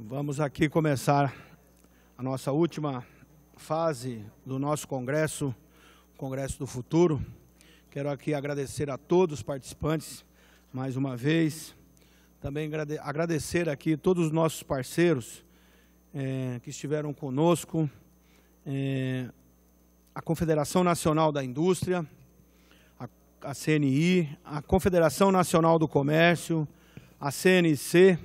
Vamos aqui começar a nossa última fase do nosso congresso, Congresso do Futuro. Quero aqui agradecer a todos os participantes mais uma vez. Também agradecer aqui todos os nossos parceiros é, que estiveram conosco, é, a Confederação Nacional da Indústria, a, a CNI, a Confederação Nacional do Comércio, a CNC,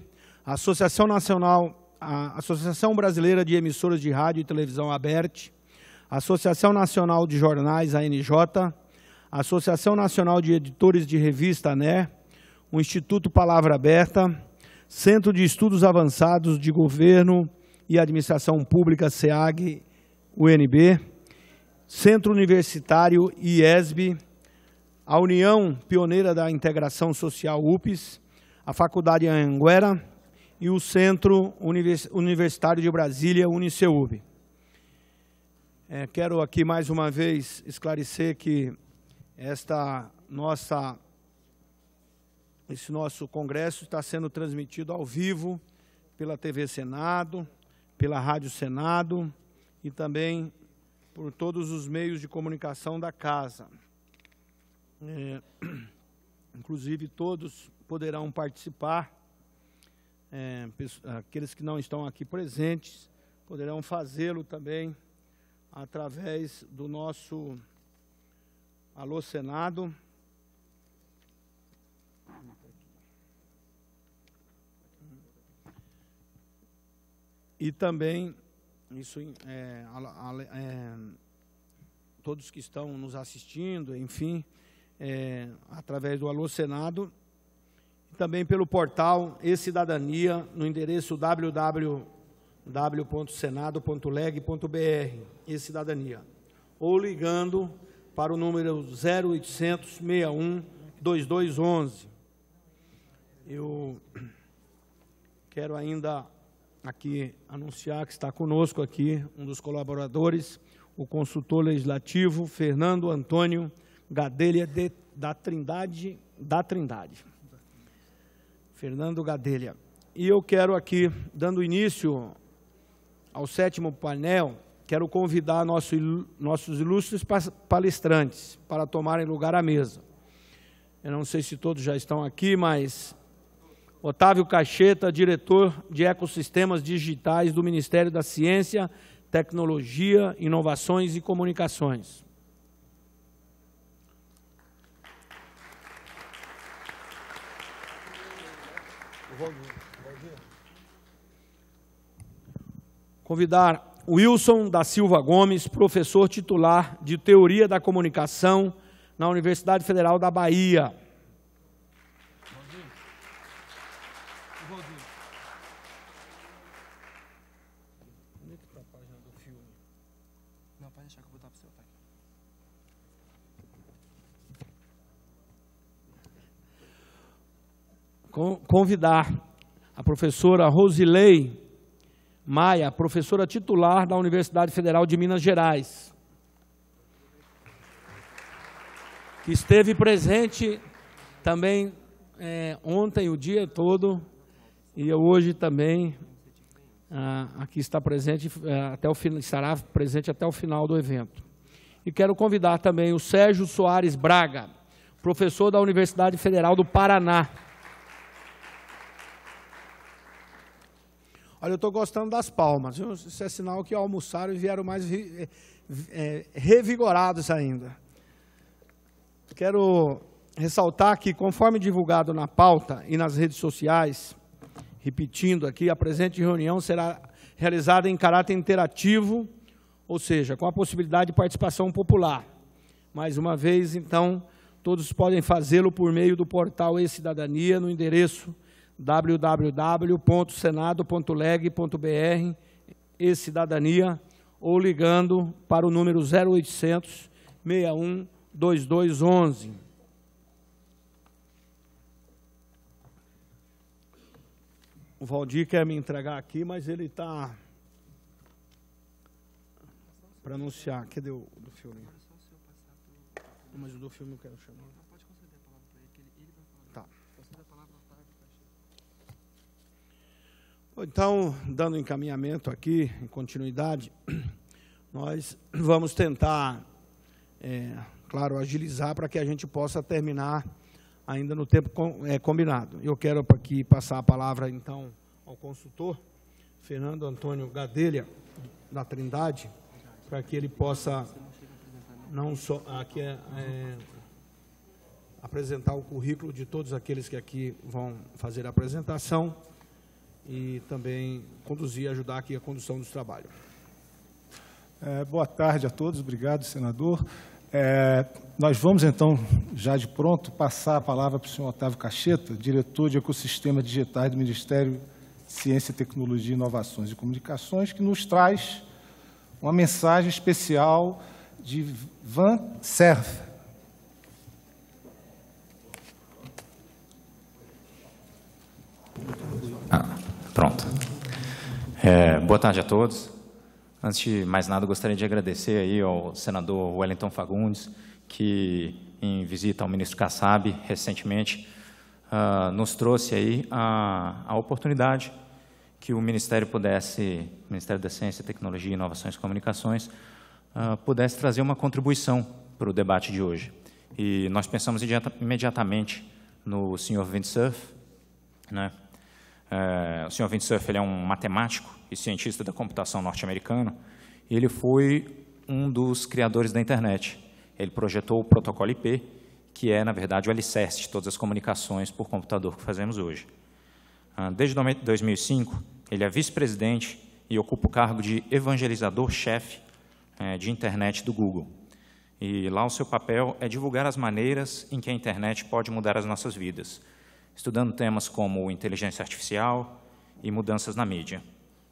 a Associação Nacional, a Associação Brasileira de Emissoras de Rádio e Televisão Aberte, a Associação Nacional de Jornais, ANJ, a Associação Nacional de Editores de Revista, ANER, o Instituto Palavra Aberta, Centro de Estudos Avançados de Governo e Administração Pública, SEAG, UNB, Centro Universitário IESB, a União Pioneira da Integração Social, UPS, a Faculdade Anguera, e o Centro Universitário de Brasília, Uniceub. É, quero aqui mais uma vez esclarecer que esta nossa, esse nosso congresso está sendo transmitido ao vivo pela TV Senado, pela Rádio Senado e também por todos os meios de comunicação da Casa. É, inclusive, todos poderão participar é, aqueles que não estão aqui presentes poderão fazê-lo também através do nosso Alô Senado. E também, isso é, é, todos que estão nos assistindo, enfim, é, através do Alô Senado, também pelo portal e-Cidadania, no endereço www.senado.leg.br, e-Cidadania, ou ligando para o número 0800 61 2211. Eu quero ainda aqui anunciar que está conosco aqui um dos colaboradores, o consultor legislativo Fernando Antônio Gadelha de, da Trindade, da Trindade. Fernando Gadelha. E eu quero aqui, dando início ao sétimo painel, quero convidar nosso, nossos ilustres palestrantes para tomarem lugar à mesa. Eu não sei se todos já estão aqui, mas Otávio Cacheta, diretor de Ecossistemas Digitais do Ministério da Ciência, Tecnologia, Inovações e Comunicações. Convidar Wilson da Silva Gomes, professor titular de Teoria da Comunicação na Universidade Federal da Bahia. convidar a professora Rosilei Maia, professora titular da Universidade Federal de Minas Gerais, que esteve presente também é, ontem o dia todo e hoje também ah, aqui está presente é, até o final, estará presente até o final do evento. E quero convidar também o Sérgio Soares Braga, professor da Universidade Federal do Paraná. Olha, eu estou gostando das palmas. Viu? Isso é sinal que almoçaram e vieram mais é, é, revigorados ainda. Quero ressaltar que, conforme divulgado na pauta e nas redes sociais, repetindo aqui, a presente reunião será realizada em caráter interativo, ou seja, com a possibilidade de participação popular. Mais uma vez, então, todos podem fazê-lo por meio do portal e-Cidadania no endereço www.senado.leg.br e cidadania ou ligando para o número 0800 61 2211. O Valdir quer me entregar aqui, mas ele está para anunciar. Cadê o do filme? Mas o do filme eu quero chamar. Então, dando encaminhamento aqui, em continuidade, nós vamos tentar, é, claro, agilizar para que a gente possa terminar ainda no tempo com, é, combinado. Eu quero aqui passar a palavra, então, ao consultor, Fernando Antônio Gadelha, da Trindade, para que ele possa não só aqui é, é, apresentar o currículo de todos aqueles que aqui vão fazer a apresentação, e também conduzir, ajudar aqui a condução dos trabalhos. É, boa tarde a todos, obrigado, senador. É, nós vamos, então, já de pronto, passar a palavra para o senhor Otávio Cacheta, diretor de Ecosistema Digitais do Ministério de Ciência, Tecnologia, Inovações e Comunicações, que nos traz uma mensagem especial de Van Serve. Ah. Pronto. É, boa tarde a todos. Antes de mais nada, gostaria de agradecer aí ao senador Wellington Fagundes, que em visita ao ministro Kassab recentemente, uh, nos trouxe aí a, a oportunidade que o Ministério pudesse, Ministério da Ciência, Tecnologia, Inovações e Comunicações, uh, pudesse trazer uma contribuição para o debate de hoje. E nós pensamos imediatamente no senhor Windsurf, né, é, o Sr. Vint ele é um matemático e cientista da computação norte-americano, e ele foi um dos criadores da internet. Ele projetou o protocolo IP, que é, na verdade, o alicerce de todas as comunicações por computador que fazemos hoje. Ah, desde 2005, ele é vice-presidente e ocupa o cargo de evangelizador-chefe eh, de internet do Google. E lá o seu papel é divulgar as maneiras em que a internet pode mudar as nossas vidas, estudando temas como inteligência artificial e mudanças na mídia.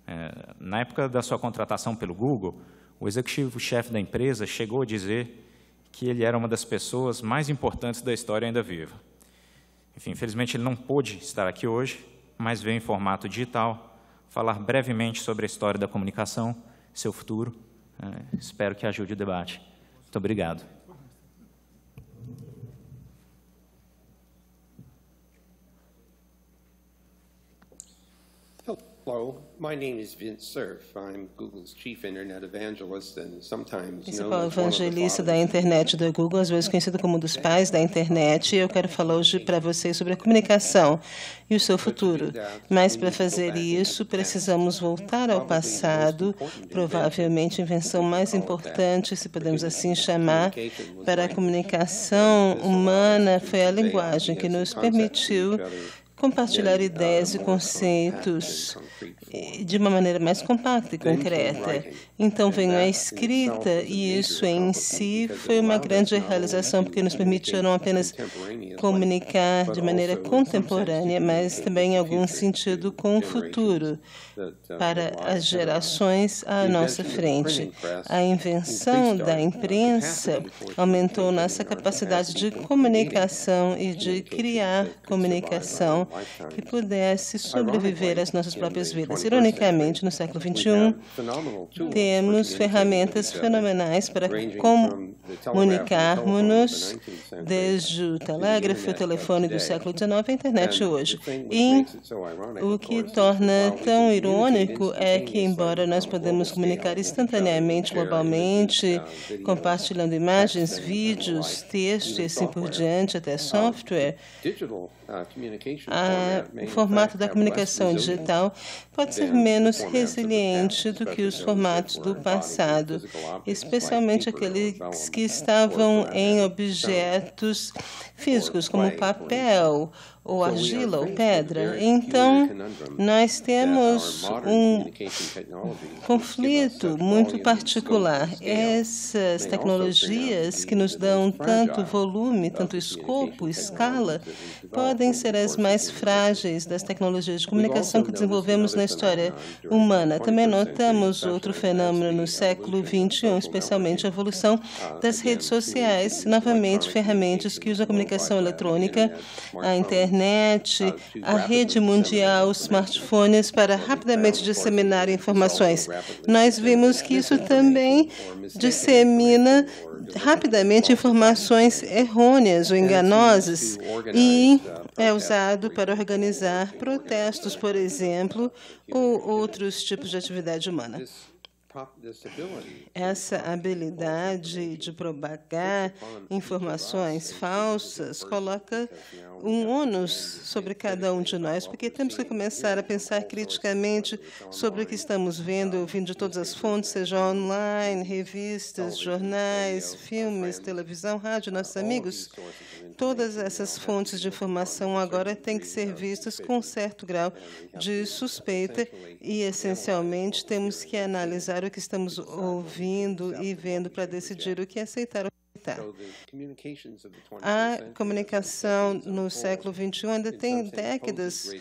É, na época da sua contratação pelo Google, o executivo-chefe da empresa chegou a dizer que ele era uma das pessoas mais importantes da história ainda viva. Enfim, infelizmente ele não pôde estar aqui hoje, mas veio em formato digital falar brevemente sobre a história da comunicação, seu futuro. É, espero que ajude o debate. Muito obrigado. Hello, my name is Vince Cerf. I'm Google's chief internet evangelist and sometimes Principal evangelista da internet da Google, às vezes conhecido como um dos pais da internet, eu quero falar hoje para vocês sobre a comunicação e o seu futuro. Mas para fazer isso, precisamos voltar ao passado, provavelmente a invenção mais importante, se podemos assim chamar, para a comunicação humana foi a linguagem que nos permitiu compartilhar ideias e conceitos eh, de uma maneira mais compacta e concreta. Então veio a escrita então, e isso em si então, foi uma grande né? realização porque nos permitiu não apenas comunicar de maneira contemporânea, mas eh, também em algum sentido com o futuro uh, para as uh, gerações à nossa frente. A invenção uh, da imprensa aumentou nossa capacidade de comunicação e de criar comunicação que pudesse sobreviver às nossas próprias vidas. Mas, ironicamente, no século XXI, temos ferramentas fenomenais para comunicarmos-nos desde o telégrafo, o telefone do século XIX à internet hoje. E o que torna tão irônico é que, embora nós podemos comunicar instantaneamente, globalmente, compartilhando imagens, vídeos, texto e assim por diante, até software, ah, o formato da comunicação digital pode ser menos resiliente do que os formatos do passado, especialmente aqueles que estavam em objetos físicos, como papel ou argila ou pedra. Então, nós temos um conflito muito particular. Essas tecnologias que nos dão tanto volume, tanto escopo, escala, podem ser as mais frágeis das tecnologias de comunicação que desenvolvemos na história humana. Também notamos outro fenômeno no século XXI, especialmente a evolução uh, das redes sociais, novamente ferramentas que usam a comunicação eletrônica, a internet, internet, a rede mundial, os smartphones para então, rapidamente então, disseminar informações. Nós vimos que isso também dissemina rapidamente informações errôneas ou é, enganosas e é usado para organizar protestos, por exemplo, ou outros tipos de atividade humana. Essa habilidade de propagar informações falsas coloca um ônus sobre cada um de nós, porque temos que começar a pensar criticamente sobre o que estamos vendo, ouvindo de todas as fontes, seja online, revistas, jornais, filmes, televisão, rádio, nossos amigos. Todas essas fontes de informação agora têm que ser vistas com um certo grau de suspeita e, essencialmente, temos que analisar o que estamos ouvindo e vendo para decidir o que aceitar. A comunicação no século XXI ainda tem décadas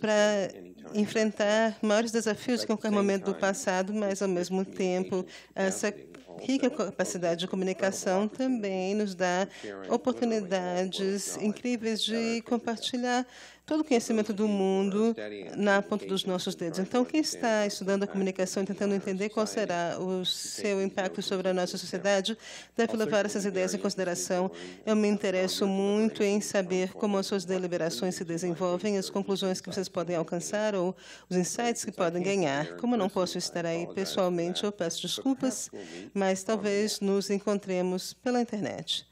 para enfrentar maiores desafios que qualquer momento do passado, mas, ao mesmo tempo, essa rica capacidade de comunicação também nos dá oportunidades incríveis de compartilhar todo o conhecimento do mundo na ponta dos nossos dedos. Então, quem está estudando a comunicação e tentando entender qual será o seu impacto sobre a nossa sociedade deve levar essas ideias em consideração. Eu me interesso muito em saber como as suas deliberações se desenvolvem, as conclusões que vocês podem alcançar ou os insights que podem ganhar. Como não posso estar aí pessoalmente, eu peço desculpas, mas talvez nos encontremos pela internet.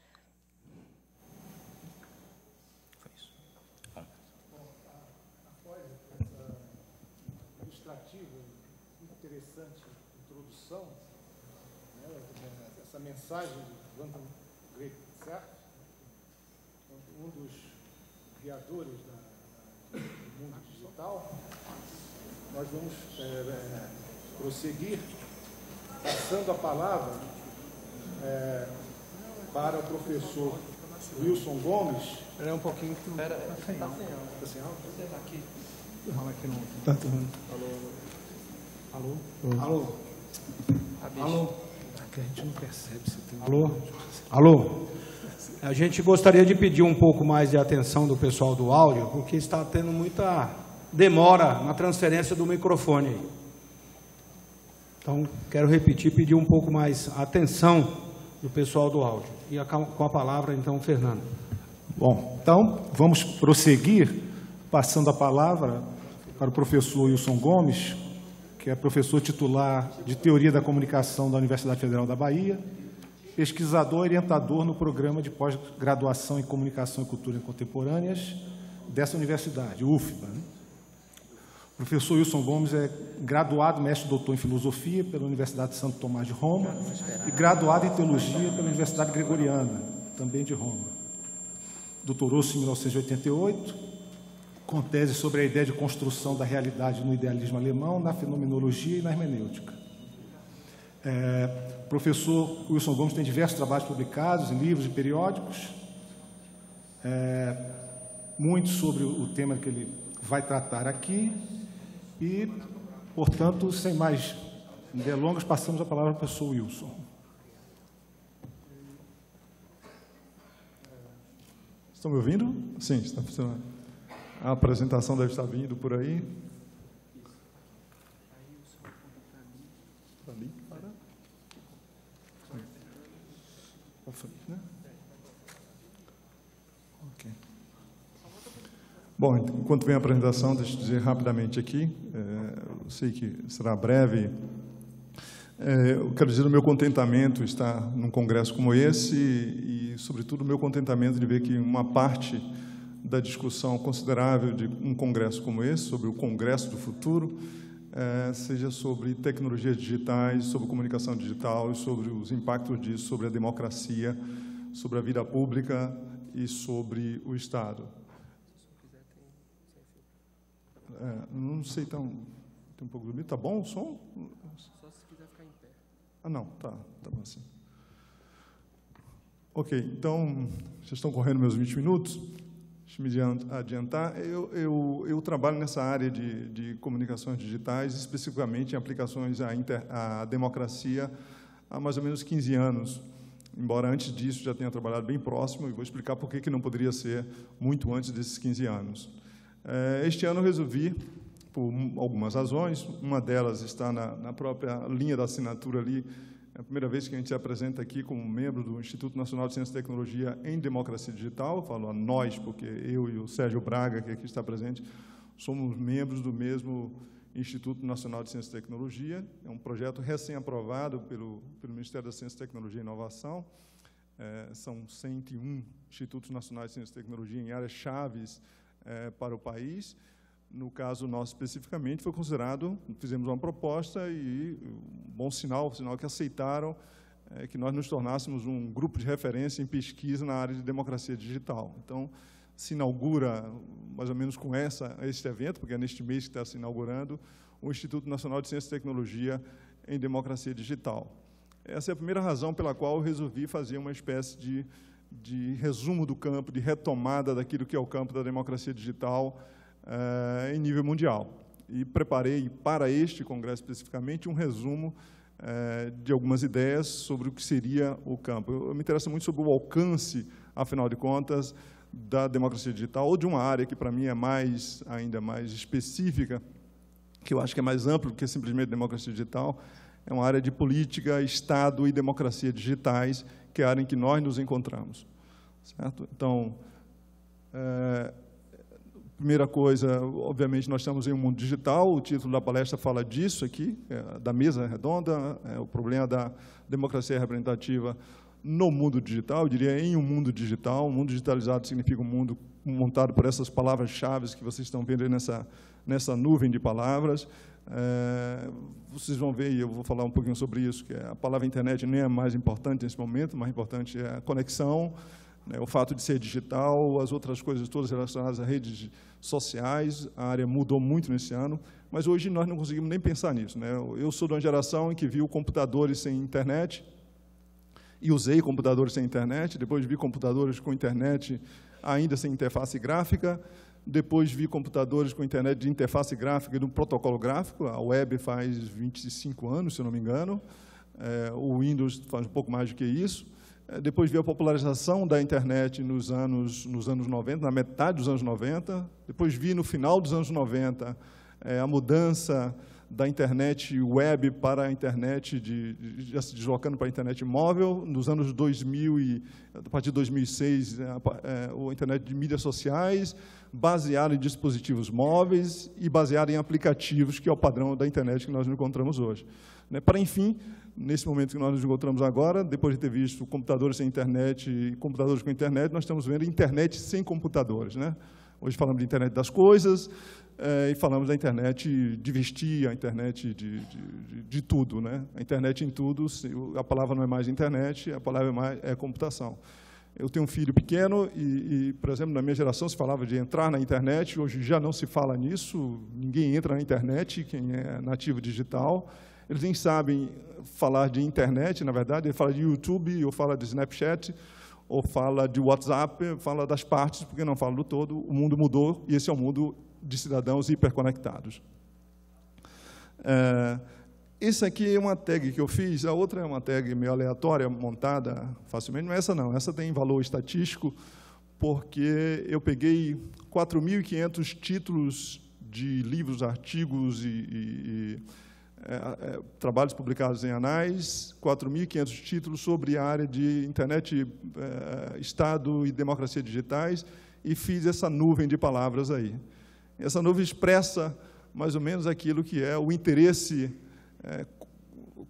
mensagem de Quantum Greg, certo? Um dos criadores da, do mundo digital. Nós vamos é, é, prosseguir passando a palavra é, para o professor Wilson Gomes. Espera um pouquinho que Pera, tá tá sem áudio. Está sem áudio? Você está aqui no... Tá Alô. Alô. Alô. Alô. Alô que a gente não percebe se tem Alô? Alô? A gente gostaria de pedir um pouco mais de atenção do pessoal do áudio, porque está tendo muita demora na transferência do microfone. Então, quero repetir, pedir um pouco mais atenção do pessoal do áudio. E com a palavra, então, Fernando. Bom, então, vamos prosseguir, passando a palavra para o professor Wilson Gomes, que é professor titular de Teoria da Comunicação da Universidade Federal da Bahia, pesquisador orientador no programa de pós-graduação em Comunicação e Cultura Contemporâneas dessa universidade, UFBA. O né? professor Wilson Gomes é graduado mestre doutor em Filosofia pela Universidade de Santo Tomás de Roma e graduado em Teologia pela Universidade Gregoriana, também de Roma. Doutorou-se em 1988 com tese sobre a ideia de construção da realidade no idealismo alemão, na fenomenologia e na hermenêutica. É, professor Wilson Gomes tem diversos trabalhos publicados em livros e periódicos, é, muito sobre o tema que ele vai tratar aqui, e, portanto, sem mais delongas, passamos a palavra ao professor Wilson. Estão me ouvindo? Sim, está funcionando. A apresentação deve estar vindo por aí. Tá tá né? Bom, enquanto vem a apresentação, deixa eu dizer rapidamente aqui, é, eu sei que será breve, é, eu quero dizer o meu contentamento estar num congresso como esse e, e sobretudo, o meu contentamento de ver que uma parte da discussão considerável de um congresso como esse, sobre o congresso do futuro, é, seja sobre tecnologias digitais, sobre comunicação digital, e sobre os impactos disso, sobre a democracia, sobre a vida pública e sobre o Estado. É, não sei, então, tem um pouco de mim, tá bom o som? Só se quiser ficar em pé. Ah, não, tá, tá bom assim. Ok, então, vocês estão correndo meus 20 minutos? Deixa eu me adiantar. Eu, eu, eu trabalho nessa área de, de, comunicações digitais, especificamente em aplicações à, inter, à democracia, há mais ou menos 15 anos. Embora antes disso já tenha trabalhado bem próximo, e vou explicar por que, que não poderia ser muito antes desses 15 anos. É, este ano eu resolvi, por algumas razões, uma delas está na, na própria linha da assinatura ali, é a primeira vez que a gente se apresenta aqui como membro do Instituto Nacional de Ciência e Tecnologia em Democracia Digital. Eu falo a nós, porque eu e o Sérgio Braga, que aqui está presente, somos membros do mesmo Instituto Nacional de Ciência e Tecnologia. É um projeto recém-aprovado pelo, pelo Ministério da Ciência, Tecnologia e Inovação. É, são 101 Institutos Nacionais de Ciência e Tecnologia em áreas chaves é, para o país. No caso nosso especificamente, foi considerado, fizemos uma proposta e um bom sinal, sinal que aceitaram é, que nós nos tornássemos um grupo de referência em pesquisa na área de democracia digital. Então, se inaugura, mais ou menos com essa, este evento, porque é neste mês que está se inaugurando, o Instituto Nacional de Ciência e Tecnologia em Democracia Digital. Essa é a primeira razão pela qual eu resolvi fazer uma espécie de, de resumo do campo, de retomada daquilo que é o campo da democracia digital eh, em nível mundial. E preparei para este congresso especificamente um resumo eh, de algumas ideias sobre o que seria o campo. Eu, eu me interesso muito sobre o alcance, afinal de contas, da democracia digital ou de uma área que para mim é mais ainda mais específica, que eu acho que é mais amplo do que simplesmente democracia digital, é uma área de política, Estado e democracia digitais, que é a área em que nós nos encontramos. Certo? Então, é, Primeira coisa, obviamente, nós estamos em um mundo digital, o título da palestra fala disso aqui, é, da mesa redonda, é, o problema da democracia representativa no mundo digital, eu diria em um mundo digital. O mundo digitalizado significa um mundo montado por essas palavras-chave que vocês estão vendo nessa, nessa nuvem de palavras. É, vocês vão ver, e eu vou falar um pouquinho sobre isso, que é, a palavra internet nem é mais importante nesse momento, mais importante é a conexão, né, o fato de ser digital, as outras coisas todas relacionadas a redes sociais, a área mudou muito nesse ano, mas hoje nós não conseguimos nem pensar nisso. Né? Eu sou de uma geração em que viu computadores sem internet, e usei computadores sem internet, depois vi computadores com internet ainda sem interface gráfica, depois vi computadores com internet de interface gráfica e de um protocolo gráfico, a web faz 25 anos, se eu não me engano, é, o Windows faz um pouco mais do que isso, é, depois veio a popularização da internet nos anos, nos anos 90, na metade dos anos 90. Depois vi, no final dos anos 90, é, a mudança da internet web para a internet, de, de, já se deslocando para a internet móvel. Nos anos 2000, e, a partir de 2006, é, a, a é, internet de mídias sociais, baseada em dispositivos móveis e baseada em aplicativos, que é o padrão da internet que nós encontramos hoje. Né, para, enfim, nesse momento que nós nos encontramos agora, depois de ter visto computadores sem internet e computadores com internet, nós estamos vendo internet sem computadores. Né? Hoje falamos de internet das coisas é, e falamos da internet de vestir, a internet de, de, de, tudo. Né? A internet em tudo, a palavra não é mais internet, a palavra é, mais, é computação. Eu tenho um filho pequeno e, e, por exemplo, na minha geração se falava de entrar na internet, hoje já não se fala nisso, ninguém entra na internet, quem é nativo digital, eles nem sabem falar de internet, na verdade, ele fala de YouTube, ou fala de Snapchat, ou fala de WhatsApp, fala das partes, porque não fala do todo. O mundo mudou e esse é o mundo de cidadãos hiperconectados. É, aqui é uma tag que eu fiz, a outra é uma tag meio aleatória, montada facilmente, mas é essa não, essa tem valor estatístico, porque eu peguei 4.500 títulos de livros, artigos e, e, e é, é, trabalhos publicados em anais, 4.500 títulos sobre a área de internet, é, Estado e democracia digitais, e fiz essa nuvem de palavras aí. Essa nuvem expressa mais ou menos aquilo que é o interesse é,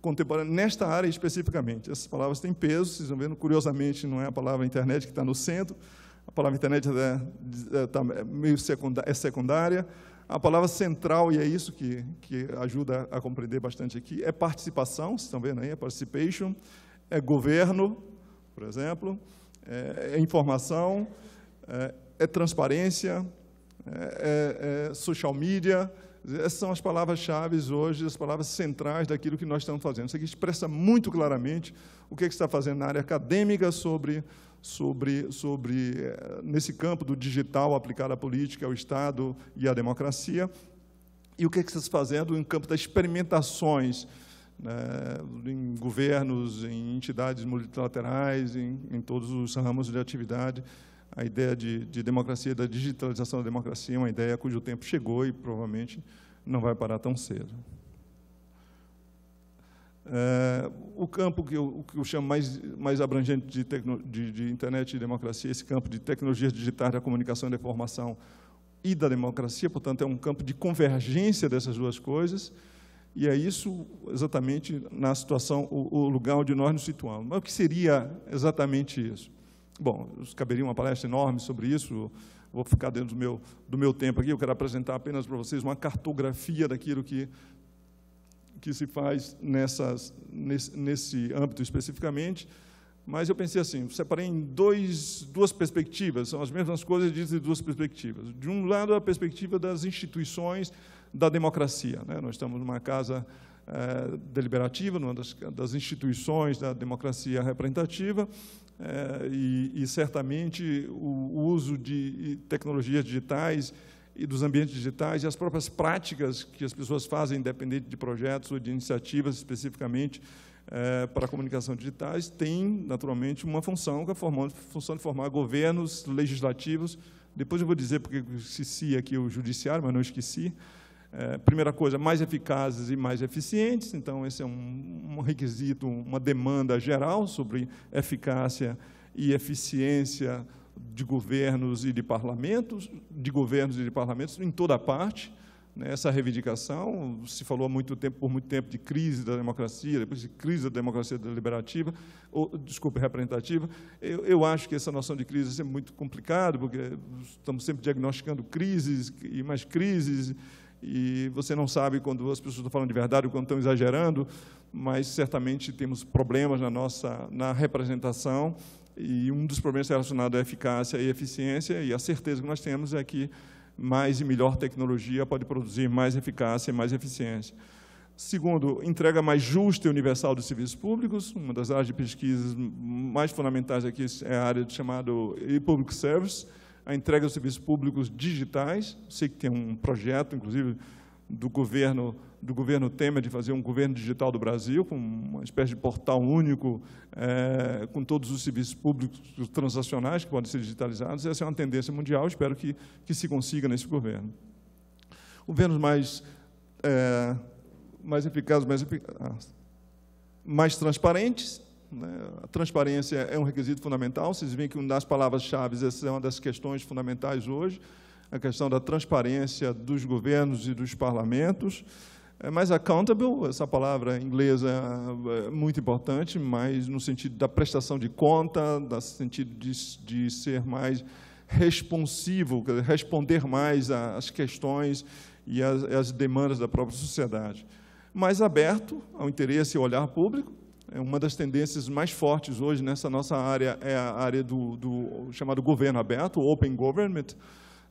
contemporâneo, nesta área especificamente. Essas palavras têm peso, vocês estão vendo, curiosamente, não é a palavra internet que está no centro, a palavra internet é, é, tá é meio secundária, é secundária a palavra central, e é isso que, que ajuda a compreender bastante aqui, é participação, vocês estão vendo aí, é participation, é governo, por exemplo, é, é informação, é, é transparência, é, é, é social media. Essas são as palavras-chave hoje, as palavras centrais daquilo que nós estamos fazendo. Isso aqui expressa muito claramente o que, é que está fazendo na área acadêmica sobre sobre, sobre eh, nesse campo do digital aplicado à política, ao Estado e à democracia. E o que, é que está fazendo no campo das experimentações né, em governos, em entidades multilaterais, em, em, todos os ramos de atividade. A ideia de, de democracia, da digitalização da democracia, é uma ideia cujo tempo chegou e provavelmente não vai parar tão cedo. É, o campo que eu, que eu chamo mais, mais abrangente de, tecno, de, de, internet e democracia, esse campo de tecnologias digitais da comunicação e da informação e da democracia, portanto, é um campo de convergência dessas duas coisas, e é isso exatamente na situação, o, o lugar onde nós nos situamos. Mas o que seria exatamente isso? Bom, caberia uma palestra enorme sobre isso, vou ficar dentro do meu, do meu tempo aqui, eu quero apresentar apenas para vocês uma cartografia daquilo que que se faz nessas, nesse, nesse âmbito especificamente, mas eu pensei assim, separei em dois, duas perspectivas, são as mesmas coisas ditas de duas perspectivas. De um lado, a perspectiva das instituições da democracia. Né? Nós estamos numa casa é, deliberativa, numa das, das, instituições da democracia representativa, é, e, e, certamente o uso de tecnologias digitais e dos ambientes digitais e as próprias práticas que as pessoas fazem, independente de projetos ou de iniciativas especificamente é, para a comunicação digitais, tem, naturalmente, uma função, que é a função de formar governos legislativos. Depois eu vou dizer, porque esqueci aqui o judiciário, mas não esqueci. É, primeira coisa, mais eficazes e mais eficientes, então esse é um, um requisito, uma demanda geral sobre eficácia e eficiência de governos e de parlamentos, de governos e de parlamentos em toda parte, né? essa reivindicação. Se falou há muito tempo, por muito tempo, de crise da democracia, depois de crise da democracia deliberativa, ou, desculpe, representativa. Eu, eu acho que essa noção de crise é sempre muito complicada, porque estamos sempre diagnosticando crises e mais crises, e você não sabe quando as pessoas estão falando de verdade ou quando estão exagerando, mas certamente temos problemas na nossa na representação e um dos problemas relacionados à eficácia e eficiência, e a certeza que nós temos é que mais e melhor tecnologia pode produzir mais eficácia e mais eficiência. Segundo, entrega mais justa e universal dos serviços públicos. Uma das áreas de pesquisa mais fundamentais aqui é a área chamada e-public service, a entrega dos serviços públicos digitais. Sei que tem um projeto, inclusive, do governo do governo Temer de fazer um governo digital do Brasil, com uma espécie de portal único, é, com todos os serviços públicos transacionais que podem ser digitalizados. Essa é uma tendência mundial, espero que, que se consiga nesse governo. Governos mais, é, mais eficazes, mais, ah, mais transparentes, né? a transparência é um requisito fundamental, vocês veem que uma das palavras-chave, essa é uma das questões fundamentais hoje, a questão da transparência dos governos e dos parlamentos, é, mais accountable, essa palavra inglesa é, é, é muito importante, mas no sentido da prestação de conta, no sentido de, de ser mais responsivo, responder mais às questões e às, demandas da própria sociedade. Mais aberto ao interesse e ao olhar público, é uma das tendências mais fortes hoje nessa nossa área é a área do, do chamado governo aberto, open government,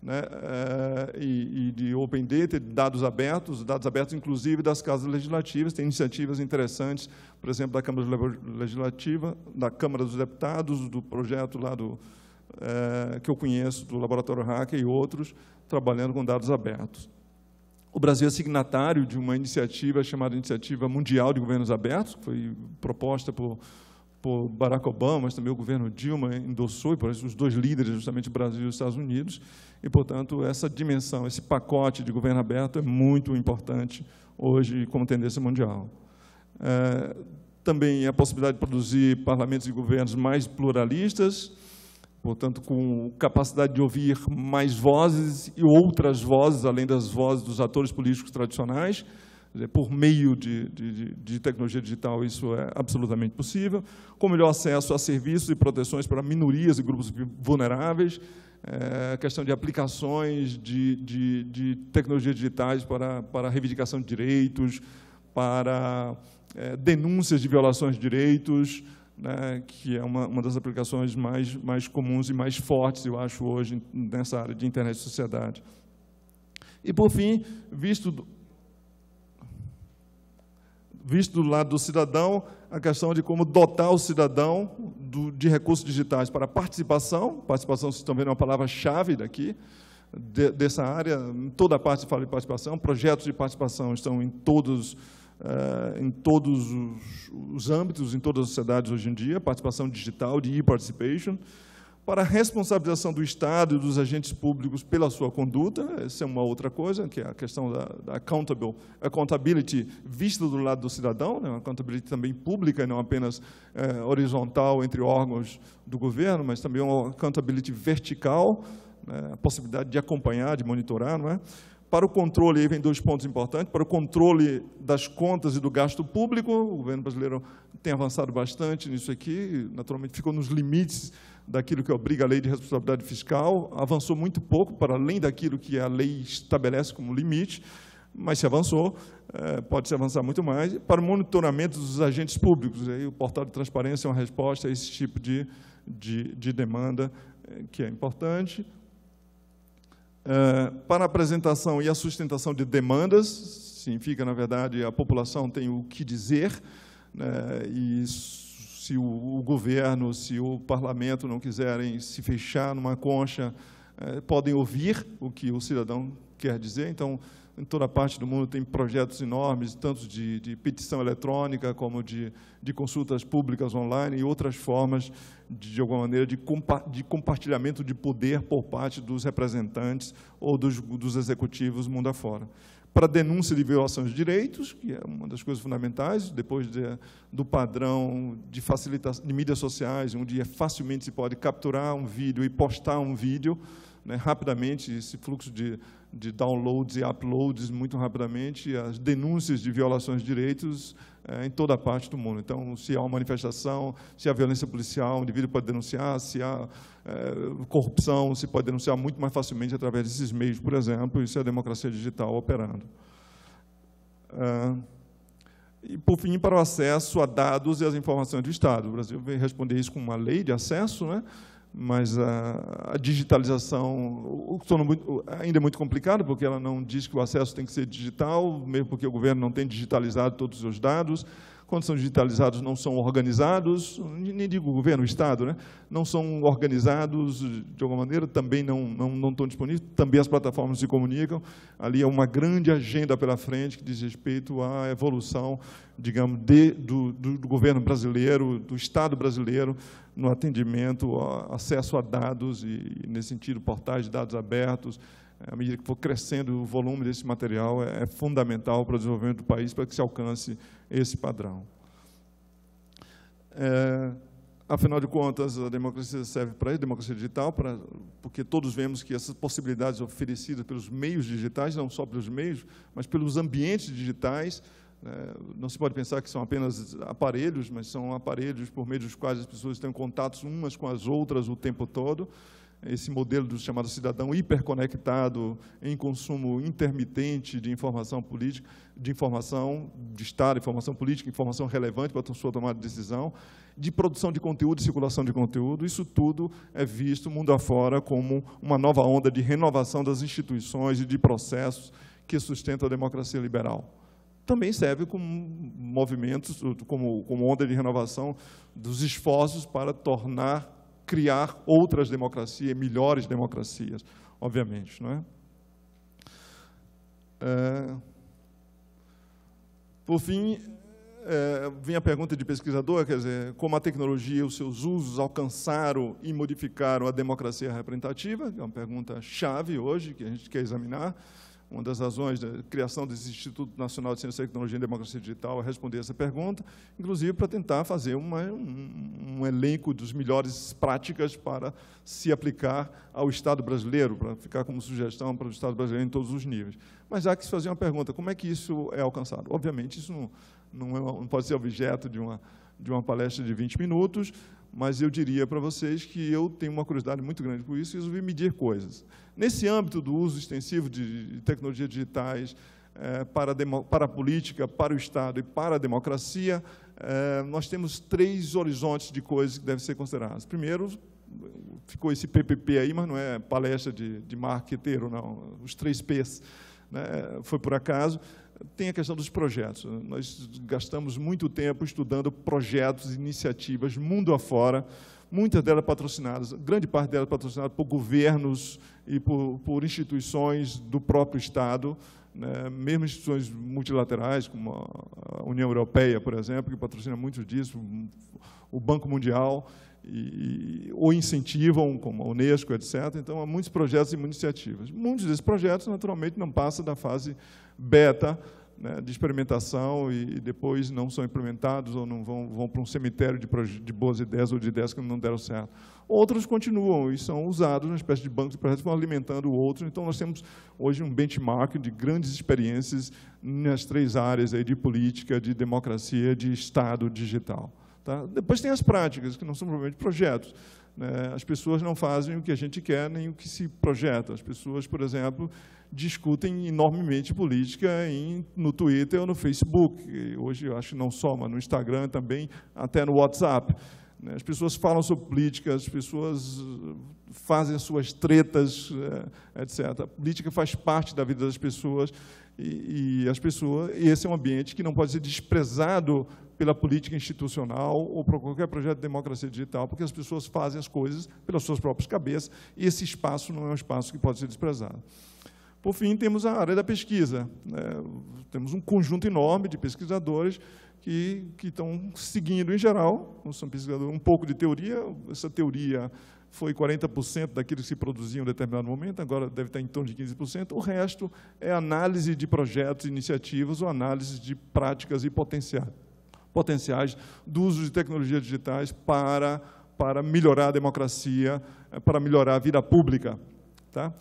né, eh, e, e, de Open Data, de dados abertos, dados abertos inclusive das casas legislativas, tem iniciativas interessantes, por exemplo, da Câmara Legislativa, da Câmara dos Deputados, do projeto lá do, é, que eu conheço, do Laboratório Hacker e outros, trabalhando com dados abertos. O Brasil é signatário de uma iniciativa chamada Iniciativa Mundial de Governos Abertos, que foi proposta por por Barack Obama, mas também o governo Dilma endossou, e por isso os dois líderes, justamente Brasil e Estados Unidos, e, portanto, essa dimensão, esse pacote de governo aberto é muito importante hoje como tendência mundial. É, também a possibilidade de produzir parlamentos e governos mais pluralistas, portanto, com capacidade de ouvir mais vozes e outras vozes, além das vozes dos atores políticos tradicionais, Dizer, por meio de, de, de, tecnologia digital, isso é absolutamente possível, com melhor acesso a serviços e proteções para minorias e grupos vulneráveis, é, questão de aplicações de, de, de tecnologias digitais para, para reivindicação de direitos, para é, denúncias de violações de direitos, né, que é uma, uma das aplicações mais, mais comuns e mais fortes, eu acho, hoje, nessa área de internet e sociedade. E, por fim, visto visto do lado do cidadão, a questão de como dotar o cidadão do, de recursos digitais para participação, participação vocês estão vendo é uma palavra-chave daqui, de, dessa área, toda a parte fala de participação, projetos de participação estão em todos, eh, em todos os, os, âmbitos, em todas as sociedades hoje em dia, participação digital, de e-participation, para a responsabilização do Estado e dos agentes públicos pela sua conduta, essa é uma outra coisa, que é a questão da, da accountable, accountability vista do lado do cidadão, né, uma accountability também pública, não apenas é, horizontal entre órgãos do governo, mas também uma accountability vertical, né, a possibilidade de acompanhar, de monitorar, não é? para o controle, aí vem dois pontos importantes, para o controle das contas e do gasto público, o governo brasileiro tem avançado bastante nisso aqui, naturalmente ficou nos limites daquilo que obriga a lei de responsabilidade fiscal, avançou muito pouco para além daquilo que a lei estabelece como limite, mas se avançou, eh, pode se avançar muito mais, para o monitoramento dos agentes públicos. Aí o portal de transparência é uma resposta a esse tipo de, de, de demanda eh, que é importante. Eh, para a apresentação e a sustentação de demandas, significa, na verdade, a população tem o que dizer, né, e se o, o governo, se o parlamento não quiserem se fechar numa concha, eh, podem ouvir o que o cidadão quer dizer. Então, em toda parte do mundo tem projetos enormes, tanto de, de petição eletrônica como de, de, consultas públicas online e outras formas, de, de alguma maneira, de, compa de compartilhamento de poder por parte dos representantes ou dos, dos executivos mundo afora para denúncia de violação de direitos, que é uma das coisas fundamentais, depois de, do padrão de facilitação de mídias sociais, onde é facilmente se pode capturar um vídeo e postar um vídeo, né, rapidamente, esse fluxo de, de downloads e uploads muito rapidamente, as denúncias de violações de direitos é, em toda a parte do mundo. Então, se há uma manifestação, se há violência policial, o indivíduo pode denunciar, se há é, corrupção, se pode denunciar muito mais facilmente através desses meios, por exemplo, isso é a democracia digital operando. É, e, por fim, para o acesso a dados e as informações do Estado. O Brasil vem responder isso com uma lei de acesso, né? mas a, a digitalização muito, ainda é muito complicado, porque ela não diz que o acesso tem que ser digital, mesmo porque o governo não tem digitalizado todos os seus dados, quando são digitalizados não são organizados, nem digo o governo, o Estado, né? não são organizados de alguma maneira, também não, não, não estão disponíveis, também as plataformas se comunicam, ali é uma grande agenda pela frente que diz respeito à evolução, digamos, de, do, do governo brasileiro, do Estado brasileiro, no atendimento, acesso a dados, e, nesse sentido, portais de dados abertos, é, à medida que for crescendo o volume desse material, é, é, fundamental para o desenvolvimento do país, para que se alcance esse padrão. É, afinal de contas, a democracia serve para isso, a democracia digital, para, porque todos vemos que essas possibilidades oferecidas pelos meios digitais, não só pelos meios, mas pelos ambientes digitais, é, não se pode pensar que são apenas aparelhos, mas são aparelhos por meio dos quais as pessoas têm contatos umas com as outras o tempo todo. Esse modelo do chamado cidadão hiperconectado, em consumo intermitente de informação política, de informação de Estado, informação política, informação relevante para a sua tomada de decisão, de produção de conteúdo e circulação de conteúdo, isso tudo é visto mundo afora como uma nova onda de renovação das instituições e de processos que sustenta a democracia liberal também serve como movimentos, como, como onda de renovação dos esforços para tornar, criar outras democracias, melhores democracias, obviamente. Não é? é por fim, é, a pergunta de pesquisador, quer dizer, como a tecnologia e os seus usos alcançaram e modificaram a democracia representativa, que é uma pergunta chave hoje que a gente quer examinar, uma das razões da criação desse Instituto Nacional de Ciência, Tecnologia e Democracia Digital é responder essa pergunta, inclusive para tentar fazer uma, um, um, elenco dos melhores práticas para se aplicar ao Estado brasileiro, para ficar como sugestão para o Estado brasileiro em todos os níveis. Mas há que se fazer uma pergunta, como é que isso é alcançado? Obviamente, isso não, não, é, não pode ser objeto de uma de uma palestra de 20 minutos, mas eu diria para vocês que eu tenho uma curiosidade muito grande por isso e resolvi medir coisas. Nesse âmbito do uso extensivo de tecnologias digitais eh, para, demo, para a política, para o Estado e para a democracia, eh, nós temos três horizontes de coisas que devem ser consideradas. Primeiro, ficou esse PPP aí, mas não é palestra de, de marqueteiro, não, os três Ps, né? foi por acaso tem a questão dos projetos. Nós gastamos muito tempo estudando projetos, iniciativas, mundo afora, muitas delas patrocinadas, grande parte delas patrocinadas por governos e por, por instituições do próprio Estado, né, mesmo instituições multilaterais, como a União Europeia, por exemplo, que patrocina muito disso, o Banco Mundial e, ou incentivam, como a Unesco, etc. Então, há muitos projetos e muitas iniciativas. Muitos desses projetos, naturalmente, não passam da fase beta né, de experimentação e, e, depois não são implementados ou não vão, vão para um cemitério de, de, boas ideias ou de ideias que não deram certo. Outros continuam e são usados, uma espécie de banco de projetos, vão alimentando outros. Então, nós temos hoje um benchmark de grandes experiências nas três áreas aí de política, de democracia, de Estado digital. Tá? Depois tem as práticas, que não são provavelmente projetos. Né? As pessoas não fazem o que a gente quer, nem o que se projeta. As pessoas, por exemplo, discutem enormemente política em, no Twitter ou no Facebook. E hoje, eu acho que não só, mas no Instagram também, até no WhatsApp. Né? As pessoas falam sobre política, as pessoas eh, fazem suas tretas, eh, etc. A política faz parte da vida das pessoas e, e as pessoas. E esse é um ambiente que não pode ser desprezado pela política institucional ou por qualquer projeto de democracia digital, porque as pessoas fazem as coisas pelas suas próprias cabeças e esse espaço não é um espaço que pode ser desprezado. Por fim, temos a área da pesquisa. Né? Temos um conjunto enorme de pesquisadores que, que estão seguindo, em geral, são pesquisadores, um pouco de teoria. Essa teoria foi 40% daquilo que se produziam em determinado momento, agora deve estar em torno de 15%. O resto é análise de projetos, iniciativas ou análise de práticas e potenciais potenciais do uso de tecnologias digitais para, para melhorar a democracia, eh, para melhorar a vida pública. Tá?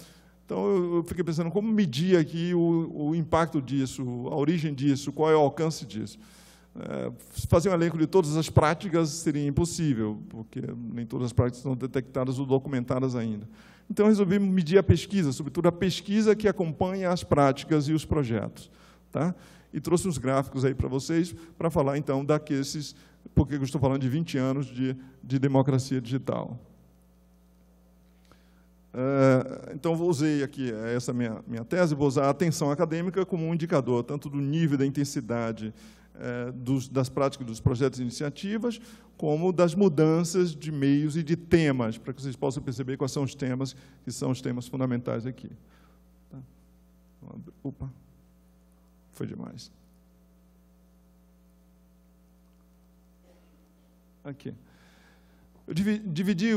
Então, eu fiquei pensando como medir aqui o, o impacto disso, a origem disso, qual é o alcance disso. É, fazer um elenco de todas as práticas seria impossível, porque nem todas as práticas são detectadas ou documentadas ainda. Então, resolvi medir a pesquisa, sobretudo a pesquisa que acompanha as práticas e os projetos. Tá? E trouxe uns gráficos aí para vocês para falar, então, daqueles, porque eu estou falando de 20 anos de, de democracia digital. Uh, então, vou usei aqui é, essa minha, minha tese, vou usar a atenção acadêmica como um indicador, tanto do nível da intensidade uh, dos, das práticas dos projetos e iniciativas, como das mudanças de meios e de temas, para que vocês possam perceber quais são os temas que são os temas fundamentais aqui. Tá. Opa. Foi demais. Aqui. Eu dividi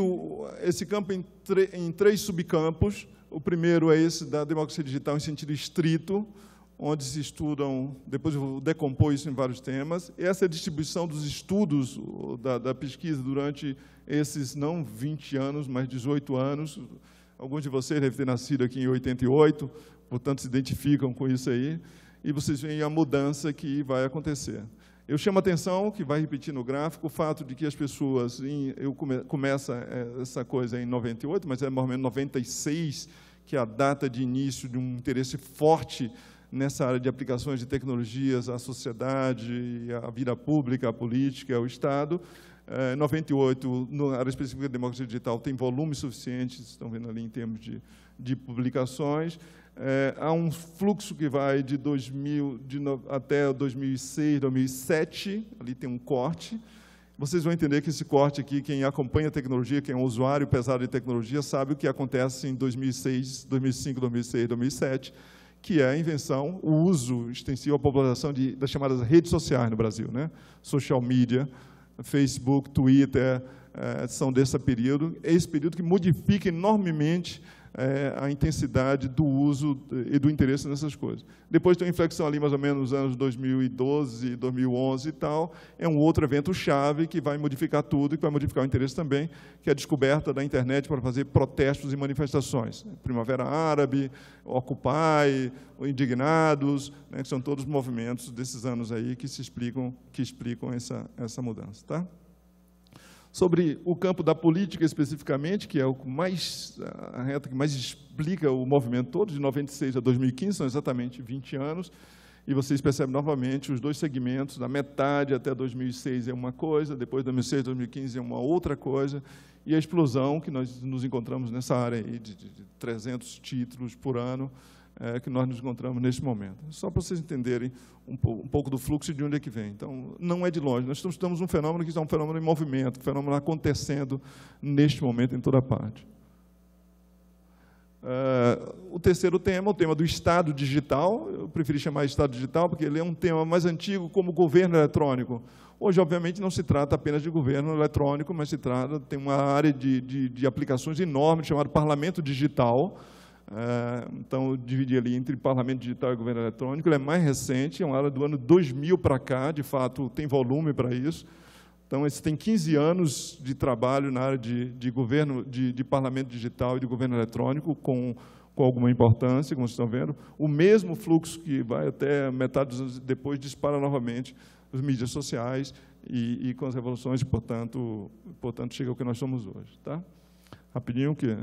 esse campo em, em três subcampos. O primeiro é esse da democracia digital em sentido estrito, onde se estudam, depois eu decompor isso em vários temas, e essa é a distribuição dos estudos da, da, pesquisa durante esses, não 20 anos, mas 18 anos. Alguns de vocês devem ter nascido aqui em 88, portanto, se identificam com isso aí e vocês veem a mudança que vai acontecer. Eu chamo a atenção, que vai repetir no gráfico, o fato de que as pessoas, em, eu come, começa é, essa coisa em 98, mas é mais ou menos 96, que é a data de início de um interesse forte nessa área de aplicações de tecnologias à sociedade, à vida pública, à política, ao Estado. Em 98, na área específica da democracia digital, tem volume suficiente, vocês estão vendo ali em termos de, de publicações. É, há um fluxo que vai de 2000 de no, até 2006, 2007, ali tem um corte. Vocês vão entender que esse corte aqui, quem acompanha a tecnologia, quem é um usuário pesado de tecnologia, sabe o que acontece em 2006, 2005, 2006, 2007, que é a invenção, o uso extensivo, a popularização de, das chamadas redes sociais no Brasil. Né? Social media, Facebook, Twitter, é, são desse período. é Esse período que modifica enormemente é, a intensidade do uso e do interesse nessas coisas. Depois tem uma inflexão ali, mais ou menos, nos anos 2012, 2011 e tal, é um outro evento-chave que vai modificar tudo e que vai modificar o interesse também, que é a descoberta da internet para fazer protestos e manifestações. Primavera Árabe, Occupy, Indignados, né, que são todos movimentos desses anos aí que se explicam, que explicam essa, essa mudança. Tá? sobre o campo da política especificamente, que é o mais, a reta que mais explica o movimento todo, de 96 a 2015, são exatamente 20 anos, e vocês percebem novamente os dois segmentos, da metade até 2006 é uma coisa, depois de 2006, 2015 é uma outra coisa, e a explosão que nós nos encontramos nessa área aí de, de, de 300 títulos por ano, é, que nós nos encontramos neste momento. Só para vocês entenderem um, um, pouco do fluxo e de onde é que vem. Então, não é de longe. Nós estamos, estamos um fenômeno que está é um fenômeno em movimento, um fenômeno acontecendo neste momento em toda a parte. Uh, o terceiro tema, o tema do Estado digital, eu preferi chamar Estado digital porque ele é um tema mais antigo como governo eletrônico. Hoje, obviamente, não se trata apenas de governo eletrônico, mas se trata, tem uma área de, de, de aplicações enorme chamada Parlamento Digital, ah, então, eu dividi ali entre parlamento digital e governo eletrônico. Ele é mais recente, é uma área do ano 2000 para cá, de fato, tem volume para isso. Então, esse tem 15 anos de trabalho na área de, de governo, de, de, parlamento digital e de governo eletrônico, com, com alguma importância, como vocês estão vendo. O mesmo fluxo que vai até metade dos anos depois dispara novamente as mídias sociais e, e com as revoluções, portanto, portanto, chega ao que nós somos hoje. Tá? Rapidinho, que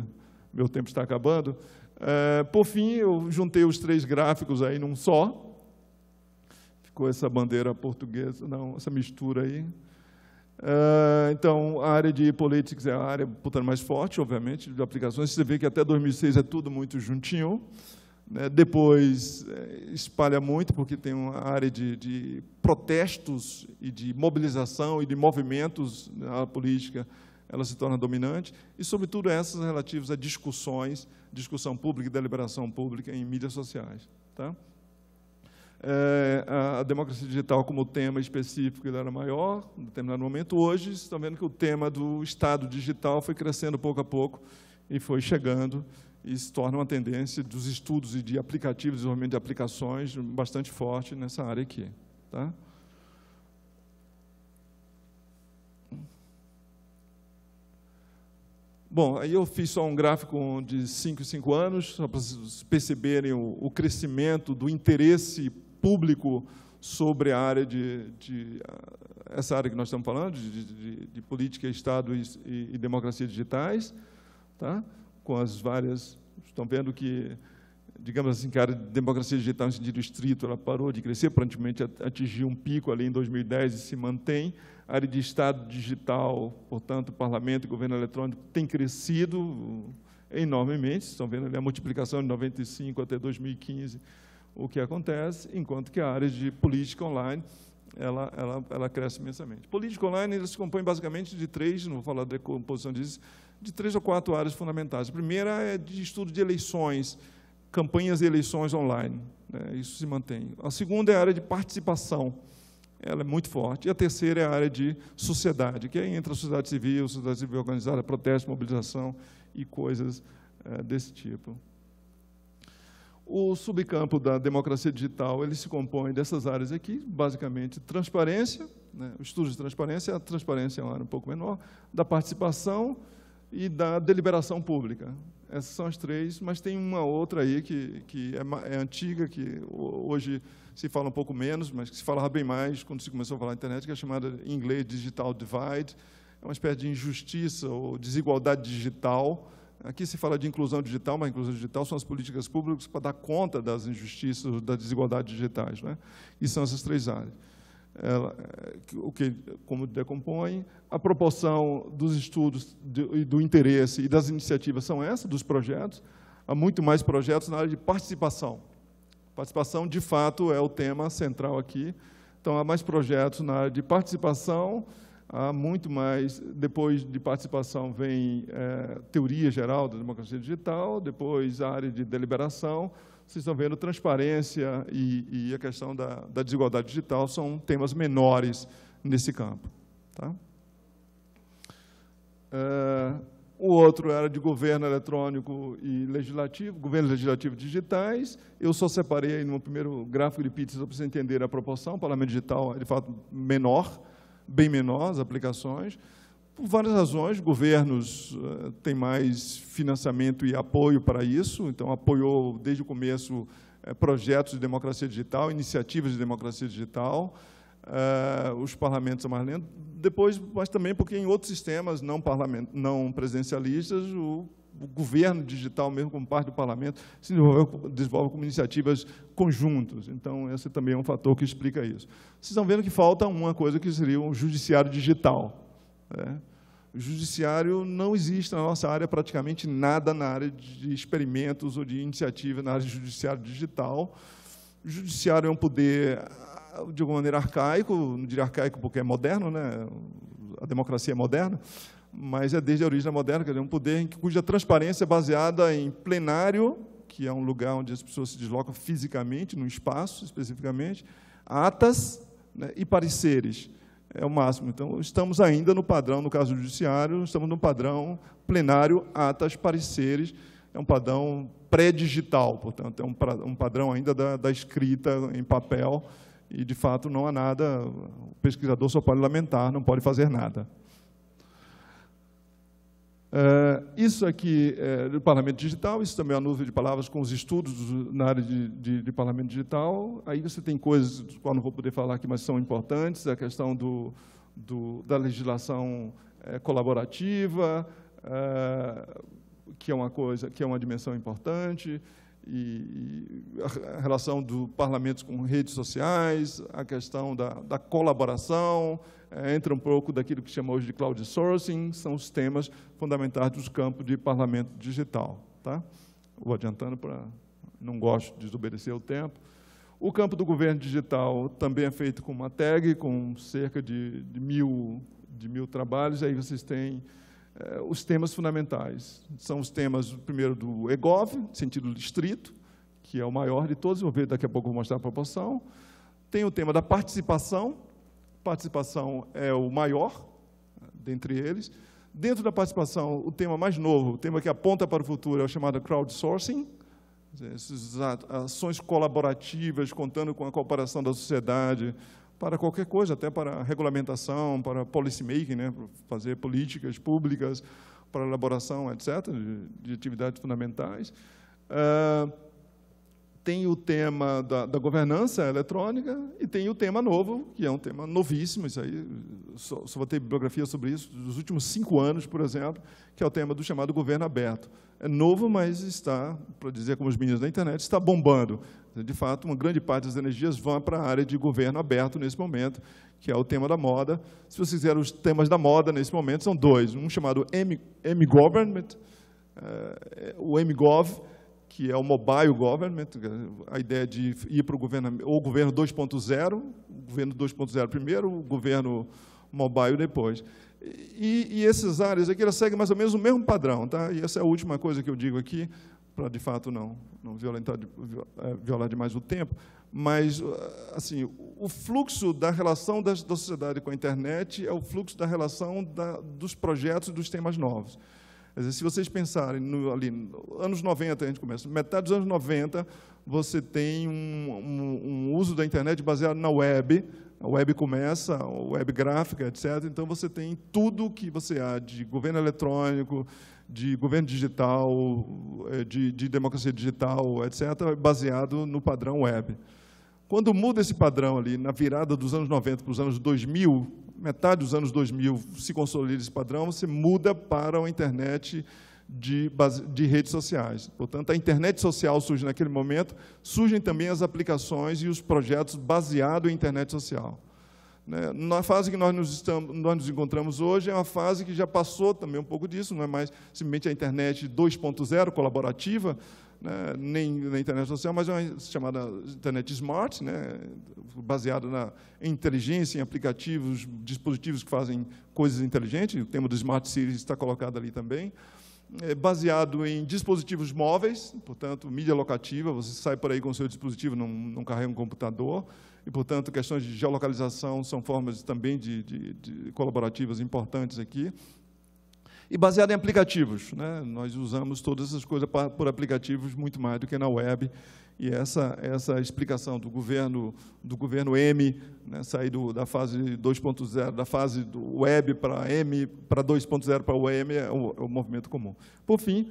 meu tempo está acabando. Eh, por fim, eu juntei os três gráficos aí num só. Ficou essa bandeira portuguesa, não, essa mistura aí. Eh, então, a área de politics é a área portanto, mais forte, obviamente, de aplicações. Você vê que até 2006 é tudo muito juntinho. Né? Depois, eh, espalha muito, porque tem uma área de, de protestos e de mobilização e de movimentos na política ela se torna dominante, e, sobretudo, essas relativas a discussões, discussão pública e deliberação pública em mídias sociais. Tá? É, a, a, democracia digital como tema específico ele era maior, em determinado momento. Hoje, estão tá vendo que o tema do Estado digital foi crescendo pouco a pouco e foi chegando e se torna uma tendência dos estudos e de aplicativos, desenvolvimento de aplicações bastante forte nessa área aqui. Tá? Bom, aí eu fiz só um gráfico de 5 e 5 anos, só para vocês perceberem o, o, crescimento do interesse público sobre a área de, de ah, essa área que nós estamos falando, de, de, de política, Estado e, e, e democracia digitais, tá? com as várias, estão vendo que digamos assim, que a área de democracia digital, no sentido estrito, ela parou de crescer, aparentemente atingiu um pico ali em 2010 e se mantém. A área de Estado digital, portanto, parlamento, governo eletrônico, tem crescido eh, enormemente, estão vendo ali a multiplicação de 95 até 2015, o que acontece, enquanto que a área de política online, ela, ela, ela cresce imensamente. Política online, ele se compõe basicamente de três, não vou falar da composição disso, de três ou quatro áreas fundamentais. A primeira é de estudo de eleições, campanhas e eleições online. Né? Isso se mantém. A segunda é a área de participação. Ela é muito forte. E a terceira é a área de sociedade, que aí é entra a sociedade civil, sociedade civil organizada, protesto, mobilização e coisas é, desse tipo. O subcampo da democracia digital ele se compõe dessas áreas aqui, basicamente transparência, né, estudo de transparência, a transparência é uma área um pouco menor, da participação e da deliberação pública. Essas são as três, mas tem uma outra aí que, que é, é antiga, que hoje se fala um pouco menos, mas que se falava bem mais quando se começou a falar na internet, que é chamada em inglês digital divide. É uma espécie de injustiça ou desigualdade digital. Aqui se fala de inclusão digital, mas inclusão digital são as políticas públicas para dar conta das injustiças, das desigualdades digitais. Né? E são essas três áreas ela, o que como decompõe. A proporção dos estudos e do interesse e das iniciativas são essa, dos projetos. Há muito mais projetos na área de participação. Participação, de fato, é o tema central aqui. Então, há mais projetos na área de participação, há muito mais. Depois de participação vem é, teoria geral da democracia digital, depois a área de deliberação, vocês estão vendo, transparência e, e a questão da, da, desigualdade digital são temas menores nesse campo. Tá? É, o outro era de governo eletrônico e legislativo, governo legislativo digitais. Eu só separei aí no primeiro gráfico de pizza, para vocês entenderem a proporção. O parlamento digital é, de fato, menor, bem menor as aplicações por várias razões, governos uh, têm mais financiamento e apoio para isso, então apoiou desde o começo uh, projetos de democracia digital, iniciativas de democracia digital, uh, os parlamentos são mais lentos, depois, mas também porque em outros sistemas não, parlament, não presidencialistas, o, o, governo digital, mesmo como parte do parlamento, se desenvolve, desenvolve como iniciativas conjuntas, então esse também é um fator que explica isso. Vocês estão vendo que falta uma coisa que seria um judiciário digital, né? judiciário não existe na nossa área praticamente nada na área de experimentos ou de iniciativa na área de judiciário digital. O judiciário é um poder, de alguma maneira, arcaico, não diria arcaico porque é moderno, né? a democracia é moderna, mas é desde a origem moderna, quer dizer, um poder cuja transparência é baseada em plenário, que é um lugar onde as pessoas se deslocam fisicamente, num espaço especificamente, atas né, e pareceres é o máximo. Então, estamos ainda no padrão, no caso do judiciário, estamos no padrão plenário, atas, pareceres, é um padrão pré-digital, portanto, é um, um padrão ainda da, da, escrita em papel, e, de fato, não há nada, o pesquisador só pode lamentar, não pode fazer nada. Uh, isso aqui é do parlamento digital, isso também é uma nuvem de palavras com os estudos na área de, de, de, parlamento digital. Aí você tem coisas do qual não vou poder falar aqui, mas são importantes, a questão do, do da legislação é, colaborativa, uh, que é uma coisa, que é uma dimensão importante, e, e a relação do parlamento com redes sociais, a questão da, da colaboração, é, entra um pouco daquilo que chama hoje de cloud sourcing, são os temas fundamentais dos campos de parlamento digital. Tá? Vou adiantando para não gosto de desobedecer o tempo. O campo do governo digital também é feito com uma tag, com cerca de, de mil, de mil trabalhos, aí vocês têm eh, os temas fundamentais. São os temas, primeiro, do EGOV, sentido distrito, que é o maior de todos, vou ver daqui a pouco vou mostrar a proporção. Tem o tema da participação, participação é o maior dentre eles. Dentro da participação, o tema mais novo, o tema que aponta para o futuro, é o chamado crowdsourcing, essas ações colaborativas, contando com a cooperação da sociedade, para qualquer coisa, até para regulamentação, para policymaking, né, para fazer políticas públicas, para elaboração, etc., de, de atividades fundamentais. Uh, tem o tema da, da, governança eletrônica e tem o tema novo, que é um tema novíssimo, isso aí, só, só, vou ter bibliografia sobre isso, dos últimos cinco anos, por exemplo, que é o tema do chamado governo aberto. É novo, mas está, para dizer como os meninos da internet, está bombando. De fato, uma grande parte das energias vão para a área de governo aberto nesse momento, que é o tema da moda. Se vocês quiserem, os temas da moda nesse momento são dois, um chamado M-Government, uh, eh, o gov que é o mobile government, a ideia de ir para o governo, ou governo 2.0, governo 2.0 primeiro, o governo mobile depois. E, e essas áreas aqui, elas seguem mais ou menos o mesmo padrão, tá? E essa é a última coisa que eu digo aqui, para, de fato, não, não violentar, é, violar demais o tempo, mas, assim, o fluxo da relação da, sociedade com a internet é o fluxo da relação da, dos projetos e dos temas novos. Quer dizer, se vocês pensarem no, ali, anos 90, a gente começa, metade dos anos 90, você tem um, um, um uso da internet baseado na web, a web começa, a web gráfica, etc. Então, você tem tudo que você há de governo eletrônico, de governo digital, eh, de, de democracia digital, etc., baseado no padrão web. Quando muda esse padrão ali, na virada dos anos 90 para os anos 2000, metade dos anos 2000 se consolida esse padrão, você muda para a internet de, base, de, redes sociais. Portanto, a internet social surge naquele momento, surgem também as aplicações e os projetos baseados em internet social. Né? Na fase que nós nos, estamos, nós nos encontramos hoje, é uma fase que já passou também um pouco disso, não é mais simplesmente a internet 2.0 colaborativa, né, nem na internet social, mas é uma chamada internet smart, né, baseada na inteligência, em aplicativos, dispositivos que fazem coisas inteligentes, o tema do smart cities está colocado ali também, é baseado em dispositivos móveis, portanto, mídia locativa, você sai por aí com o seu dispositivo, não, não carrega um computador, e, portanto, questões de geolocalização são formas também de, de, de colaborativas importantes aqui, e baseado em aplicativos. Né? Nós usamos todas essas coisas por aplicativos muito mais do que na web, e essa, essa explicação do governo, do governo M, né? sair do, da fase 2.0, da fase do web para M, para 2.0 para o M, é o, é o movimento comum. Por fim,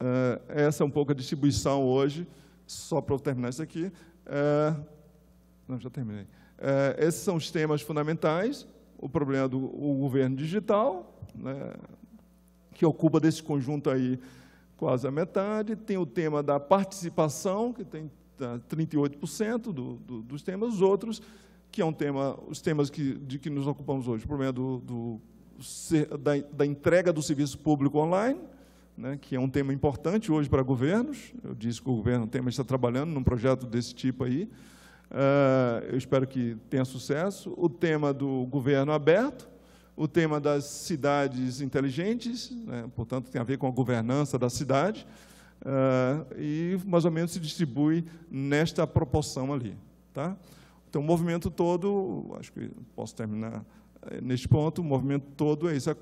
uh, essa é um pouco a distribuição hoje, só para eu terminar isso aqui. Uh, não, já terminei. Uh, esses são os temas fundamentais, o problema do o governo digital, né, que ocupa desse conjunto aí quase a metade, tem o tema da participação, que tem 38% tá, do, do, dos temas, os outros, que é um tema, os temas que, de que nos ocupamos hoje, o problema do, do da, da, entrega do serviço público online, né, que é um tema importante hoje para governos, eu disse que o governo tema está trabalhando num projeto desse tipo aí, Uh, eu espero que tenha sucesso. O tema do governo aberto, o tema das cidades inteligentes, né, portanto, tem a ver com a governança da cidade, uh, e mais ou menos se distribui nesta proporção ali. Tá? Então, o movimento todo, acho que posso terminar eh, neste ponto, o movimento todo é isso,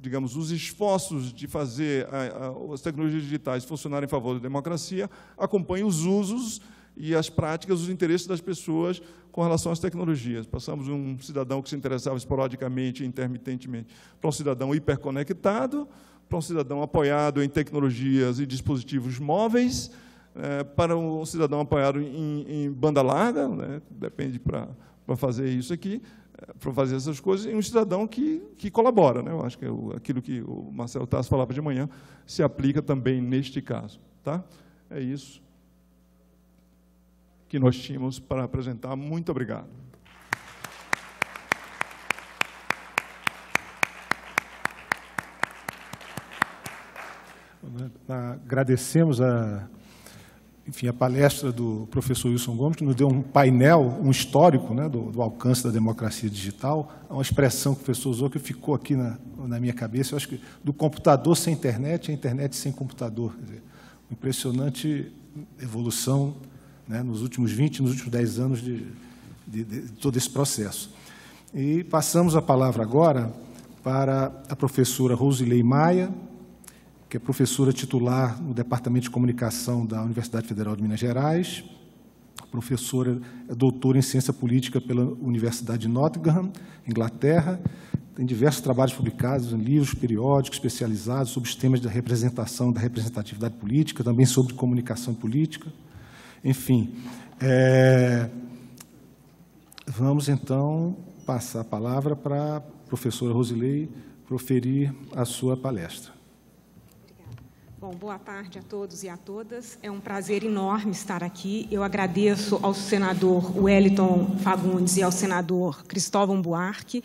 digamos, os esforços de fazer a, a, as tecnologias digitais funcionarem em favor da democracia acompanham os usos e as práticas, os interesses das pessoas com relação às tecnologias. Passamos de um cidadão que se interessava esporadicamente intermitentemente para um cidadão hiperconectado, para um cidadão apoiado em tecnologias e dispositivos móveis, é, para um cidadão apoiado em, em banda larga, né, depende para, para fazer isso aqui, é, para fazer essas coisas, e um cidadão que, que colabora. Né? Eu acho que é o, aquilo que o Marcelo Tassi falava de manhã se aplica também neste caso. Tá? É isso que nós tínhamos para apresentar. Muito obrigado. Agradecemos a, enfim, a palestra do professor Wilson Gomes, que nos deu um painel, um histórico né, do, do, alcance da democracia digital, é uma expressão que o professor usou que ficou aqui na, na minha cabeça, eu acho que do computador sem internet, a internet sem computador. Dizer, impressionante evolução né, nos últimos 20, nos últimos 10 anos de, de, de, todo esse processo. E passamos a palavra agora para a professora Rosilei Maia, que é professora titular no Departamento de Comunicação da Universidade Federal de Minas Gerais, professora é doutora em Ciência Política pela Universidade de Nottingham, Inglaterra, tem diversos trabalhos publicados em livros, periódicos, especializados sobre os temas da representação, da representatividade política, também sobre comunicação política. Enfim, é, vamos então passar a palavra para a professora Rosilei proferir a sua palestra. Bom, boa tarde a todos e a todas. É um prazer enorme estar aqui. Eu agradeço ao senador Wellington Fagundes e ao senador Cristóvão Buarque.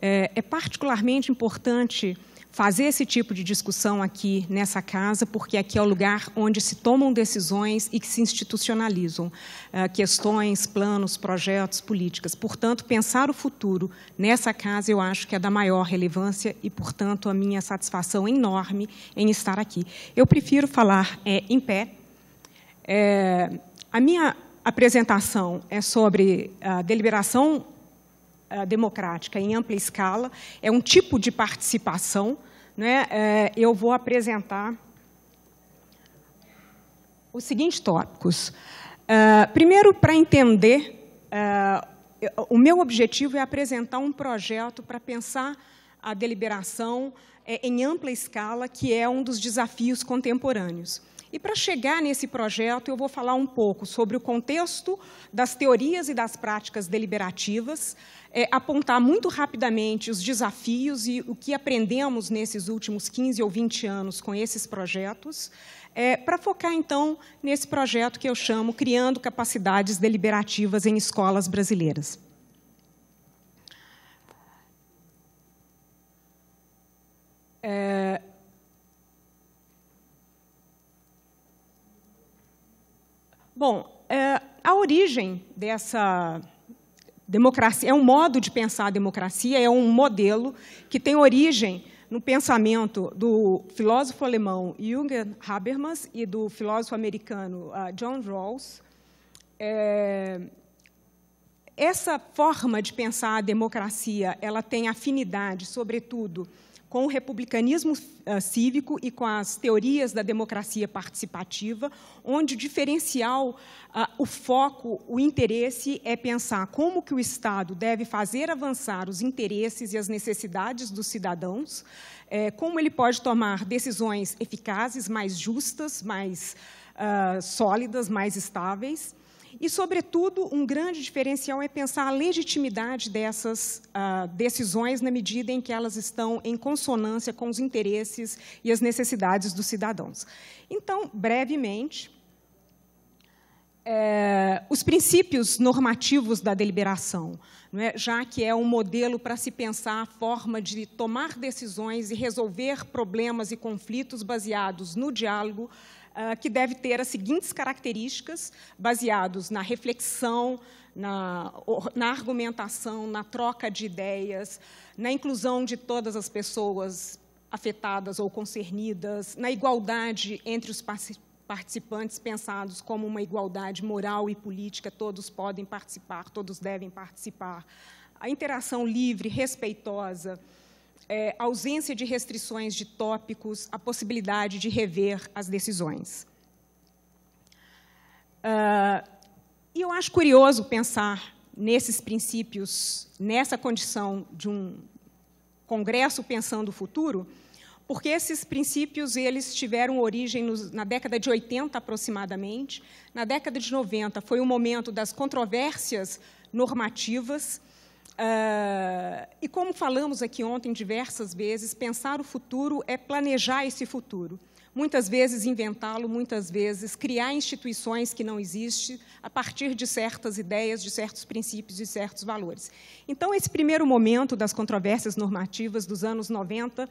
É, é particularmente importante fazer esse tipo de discussão aqui nessa casa, porque aqui é o lugar onde se tomam decisões e que se institucionalizam eh, questões, planos, projetos, políticas. Portanto, pensar o futuro nessa casa eu acho que é da maior relevância e, portanto, a minha satisfação enorme em estar aqui. Eu prefiro falar é, em pé. É, a minha apresentação é sobre a deliberação eh, democrática em ampla escala, é um tipo de participação. Né? É, eu vou apresentar os seguintes tópicos. Uh, primeiro, para entender, uh, o meu objetivo é apresentar um projeto para pensar a deliberação em ampla escala, que é um dos desafios contemporâneos. E para chegar nesse projeto, eu vou falar um pouco sobre o contexto das teorias e das práticas deliberativas, é, apontar muito rapidamente os desafios e o que aprendemos nesses últimos 15 ou 20 anos com esses projetos, é, para focar, então, nesse projeto que eu chamo Criando Capacidades Deliberativas em Escolas Brasileiras. É... Bom, é, a origem dessa democracia é um modo de pensar a democracia, é um modelo que tem origem no pensamento do filósofo alemão Jürgen Habermas e do filósofo americano uh, John Rawls. É, essa forma de pensar a democracia, ela tem afinidade, sobretudo, com o republicanismo uh, cívico e com as teorias da democracia participativa, onde o diferencial, uh, o foco, o interesse é pensar como que o Estado deve fazer avançar os interesses e as necessidades dos cidadãos, eh, como ele pode tomar decisões eficazes, mais justas, mais uh, sólidas, mais estáveis, e, sobretudo, um grande diferencial é pensar a legitimidade dessas ah, decisões na medida em que elas estão em consonância com os interesses e as necessidades dos cidadãos. Então, brevemente, é, os princípios normativos da deliberação, é? já que é um modelo para se pensar a forma de tomar decisões e resolver problemas e conflitos baseados no diálogo, ah, que deve ter as seguintes características, baseados na reflexão, na, na, argumentação, na troca de ideias, na inclusão de todas as pessoas afetadas ou concernidas, na igualdade entre os participantes pensados como uma igualdade moral e política, todos podem participar, todos devem participar, a interação livre, respeitosa, é, ausência de restrições de tópicos, a possibilidade de rever as decisões. Uh, e eu acho curioso pensar nesses princípios, nessa condição de um congresso pensando o futuro, porque esses princípios eles tiveram origem nos, na década de 80 aproximadamente. Na década de 90 foi o momento das controvérsias normativas Uh, e como falamos aqui ontem diversas vezes, pensar o futuro é planejar esse futuro. Muitas vezes inventá-lo, muitas vezes criar instituições que não existem a partir de certas ideias, de certos princípios de certos valores. Então, esse primeiro momento das controvérsias normativas dos anos 90,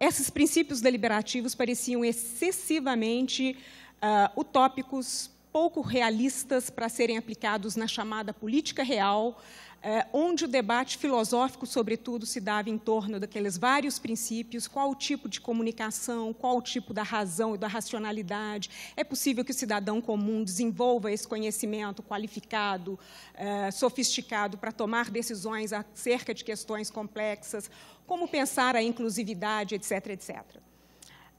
esses princípios deliberativos pareciam excessivamente uh, utópicos, pouco realistas para serem aplicados na chamada política real, é, onde o debate filosófico, sobretudo, se dava em torno daqueles vários princípios, qual o tipo de comunicação, qual o tipo da razão e da racionalidade. É possível que o cidadão comum desenvolva esse conhecimento qualificado, é, sofisticado, para tomar decisões acerca de questões complexas, como pensar a inclusividade, etc., etc.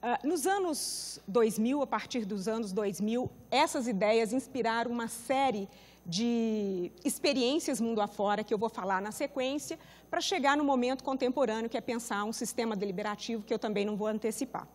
Uh, nos anos 2000, a partir dos anos 2000, essas ideias inspiraram uma série de de experiências mundo afora, que eu vou falar na sequência, para chegar no momento contemporâneo, que é pensar um sistema deliberativo, que eu também não vou antecipar.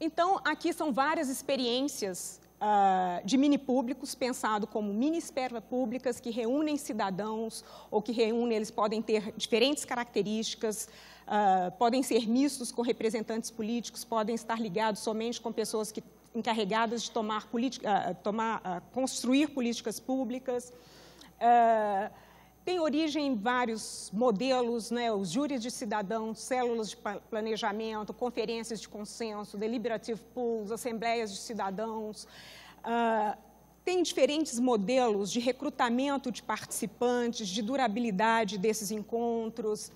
Então, aqui são várias experiências uh, de mini-públicos, pensado como mini-esferas públicas que reúnem cidadãos, ou que reúnem, eles podem ter diferentes características, uh, podem ser mistos com representantes políticos, podem estar ligados somente com pessoas que encarregadas de tomar, politica, eh, tomar eh, construir políticas públicas. Eh, tem origem em vários modelos, né, os júris de cidadão, células de planejamento, conferências de consenso, deliberative pools, assembleias de cidadãos. Uh, tem diferentes modelos de recrutamento de participantes, de durabilidade desses encontros.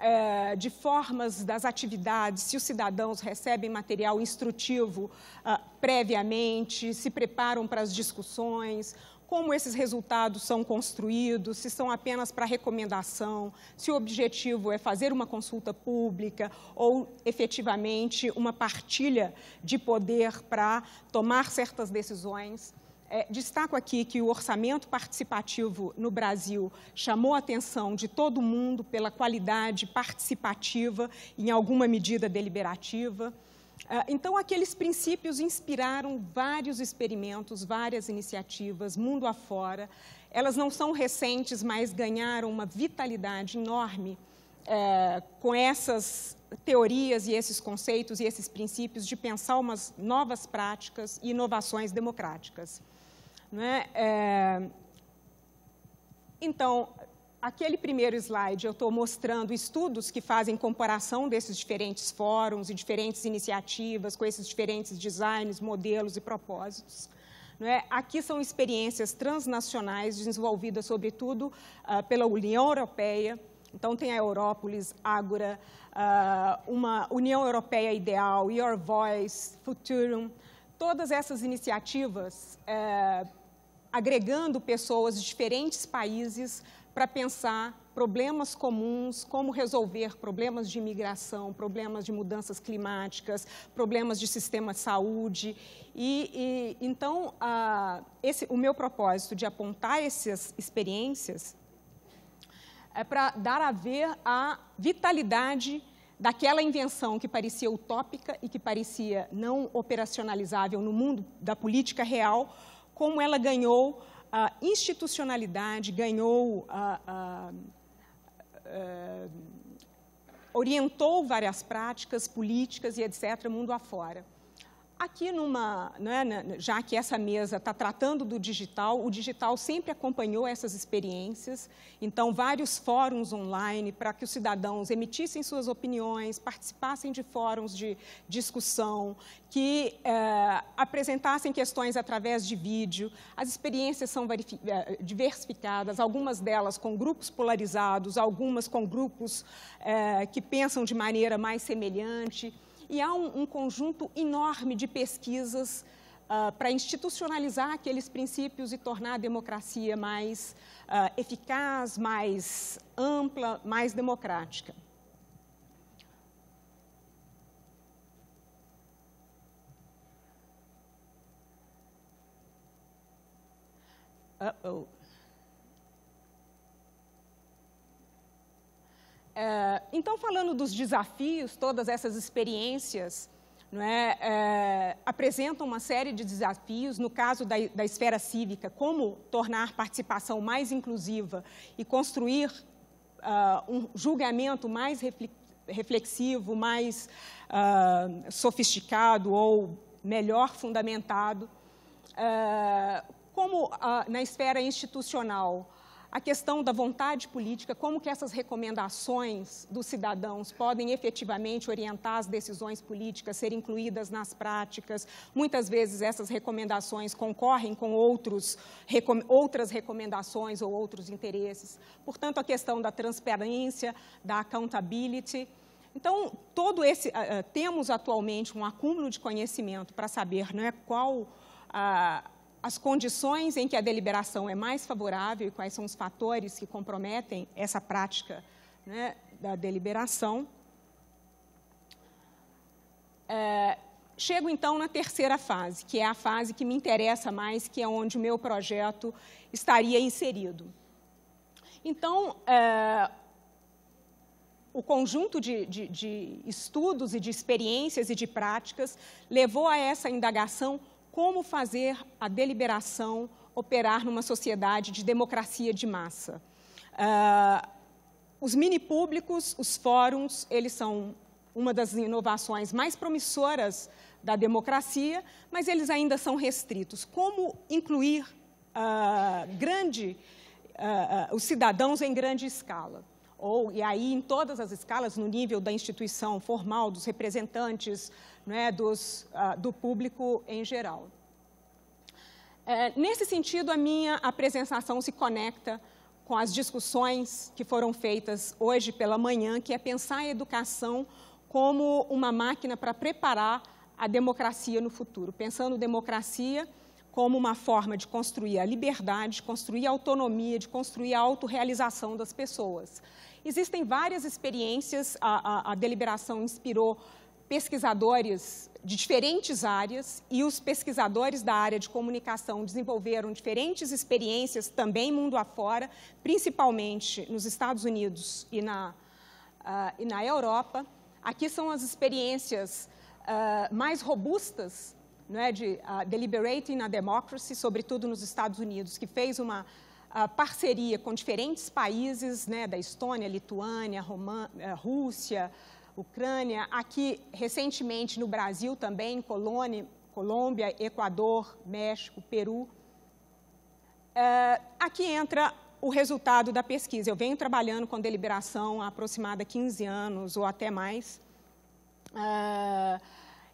É, de formas das atividades, se os cidadãos recebem material instrutivo ah, previamente, se preparam para as discussões, como esses resultados são construídos, se são apenas para recomendação, se o objetivo é fazer uma consulta pública ou efetivamente uma partilha de poder para tomar certas decisões. É, destaco aqui que o orçamento participativo no Brasil chamou a atenção de todo mundo pela qualidade participativa, em alguma medida deliberativa. É, então, aqueles princípios inspiraram vários experimentos, várias iniciativas, mundo afora. Elas não são recentes, mas ganharam uma vitalidade enorme é, com essas teorias e esses conceitos e esses princípios de pensar umas novas práticas e inovações democráticas. Né? É... Então, aquele primeiro slide eu estou mostrando estudos que fazem comparação desses diferentes fóruns e diferentes iniciativas com esses diferentes designs, modelos e propósitos. Né? Aqui são experiências transnacionais desenvolvidas, sobretudo, uh, pela União Europeia. Então, tem a Európolis, Ágora, uh, uma União Europeia Ideal, Your Voice, Futurum. Todas essas iniciativas uh, agregando pessoas de diferentes países para pensar problemas comuns, como resolver problemas de imigração, problemas de mudanças climáticas, problemas de sistema de saúde. E, e então, esse, o meu propósito de apontar essas experiências é para dar a ver a vitalidade daquela invenção que parecia utópica e que parecia não operacionalizável no mundo da política real, como ela ganhou a institucionalidade, ganhou eh, orientou várias práticas políticas e etc., mundo afora. Aqui, numa, né, né, né, já que essa mesa está tratando do digital, o digital sempre acompanhou essas experiências, então, vários fóruns online para que os cidadãos emitissem suas opiniões, participassem de fóruns de discussão, que eh, apresentassem questões através de vídeo. As experiências são eh, diversificadas, algumas delas com grupos polarizados, algumas com grupos eh, que pensam de maneira mais semelhante e há um, um conjunto enorme de pesquisas uh, para institucionalizar aqueles princípios e tornar a democracia mais uh, eficaz, mais ampla, mais democrática. Uh -oh. É, então, falando dos desafios, todas essas experiências é, é, apresentam uma série de desafios, no caso da, da esfera cívica, como tornar participação mais inclusiva e construir uh, um julgamento mais reflexivo, mais uh, sofisticado ou melhor fundamentado, uh, como na esfera institucional, a questão da vontade política, como que essas recomendações dos cidadãos podem efetivamente orientar as decisões políticas, ser incluídas nas práticas. Muitas vezes essas recomendações concorrem com outros, recom, outras recomendações ou outros interesses. Portanto, a questão da transparência, da accountability. Então, todo esse, uh, temos atualmente um acúmulo de conhecimento para saber né, qual... Uh, as condições em que a deliberação é mais favorável e quais são os fatores que comprometem essa prática né, da deliberação. É, chego então na terceira fase, que é a fase que me interessa mais, que é onde o meu projeto estaria inserido. Então, é, o conjunto de, de, de estudos e de experiências e de práticas levou a essa indagação como fazer a deliberação operar numa sociedade de democracia de massa. Uh, os mini públicos, os fóruns, eles são uma das inovações mais promissoras da democracia, mas eles ainda são restritos. Como incluir uh, grande, uh, os cidadãos em grande escala? Ou, e aí, em todas as escalas, no nível da instituição formal, dos representantes né, dos, uh, do público em geral. É, nesse sentido, a minha apresentação se conecta com as discussões que foram feitas hoje pela manhã, que é pensar a educação como uma máquina para preparar a democracia no futuro, pensando democracia como uma forma de construir a liberdade, de construir a autonomia, de construir a autorrealização das pessoas. Existem várias experiências, a, a, a deliberação inspirou pesquisadores de diferentes áreas e os pesquisadores da área de comunicação desenvolveram diferentes experiências também mundo afora, principalmente nos Estados Unidos e na, uh, e na Europa. Aqui são as experiências uh, mais robustas é, de uh, Deliberating a Democracy, sobretudo nos Estados Unidos, que fez uma parceria com diferentes países, né, da Estônia, Lituânia, eh, Rússia, Ucrânia, aqui recentemente no Brasil também, Colônia, Colômbia, Equador, México, Peru. Uh, aqui entra o resultado da pesquisa. Eu venho trabalhando com deliberação há aproximadamente 15 anos ou até mais. Uh,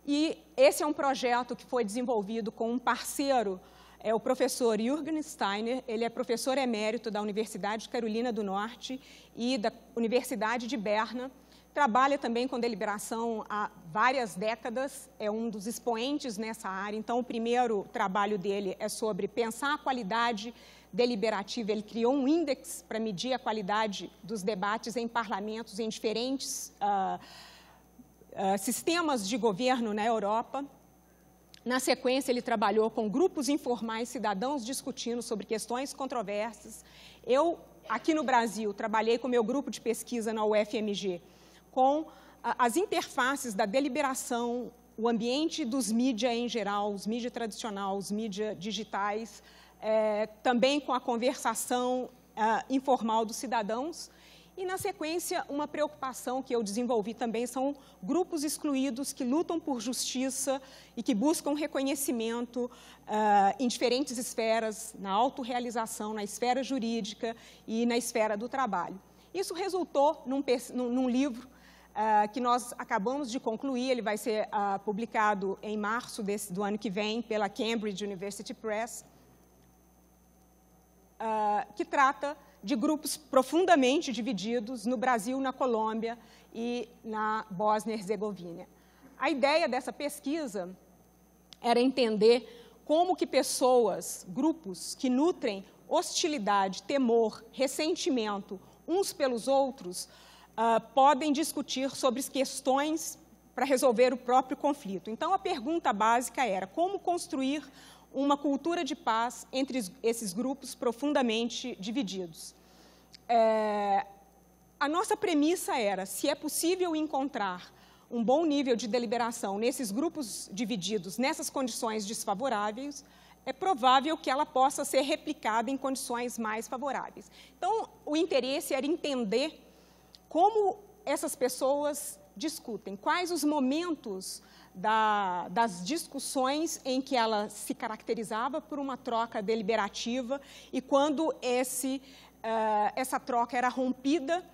e esse é um projeto que foi desenvolvido com um parceiro, é o professor Jürgen Steiner, ele é professor emérito da Universidade de Carolina do Norte e da Universidade de Berna, trabalha também com deliberação há várias décadas, é um dos expoentes nessa área. Então, o primeiro trabalho dele é sobre pensar a qualidade deliberativa. Ele criou um índice para medir a qualidade dos debates em parlamentos em diferentes uh, uh, sistemas de governo na Europa. Na sequência, ele trabalhou com grupos informais, cidadãos discutindo sobre questões controversas. Eu, aqui no Brasil, trabalhei com meu grupo de pesquisa na UFMG com as interfaces da deliberação, o ambiente dos mídias em geral, os mídias tradicionais, os mídias digitais, é, também com a conversação é, informal dos cidadãos. E, na sequência, uma preocupação que eu desenvolvi também são grupos excluídos que lutam por justiça e que buscam reconhecimento uh, em diferentes esferas, na autorrealização, na esfera jurídica e na esfera do trabalho. Isso resultou num, num livro uh, que nós acabamos de concluir, ele vai ser uh, publicado em março desse, do ano que vem pela Cambridge University Press, uh, que trata de grupos profundamente divididos no Brasil, na Colômbia e na Bósnia-Herzegovina. A ideia dessa pesquisa era entender como que pessoas, grupos que nutrem hostilidade, temor, ressentimento uns pelos outros, uh, podem discutir sobre questões para resolver o próprio conflito. Então, a pergunta básica era como construir uma cultura de paz entre esses grupos profundamente divididos. É, a nossa premissa era se é possível encontrar um bom nível de deliberação nesses grupos divididos, nessas condições desfavoráveis, é provável que ela possa ser replicada em condições mais favoráveis. Então, o interesse era entender como essas pessoas discutem, quais os momentos da, das discussões em que ela se caracterizava por uma troca deliberativa e quando esse, uh, essa troca era rompida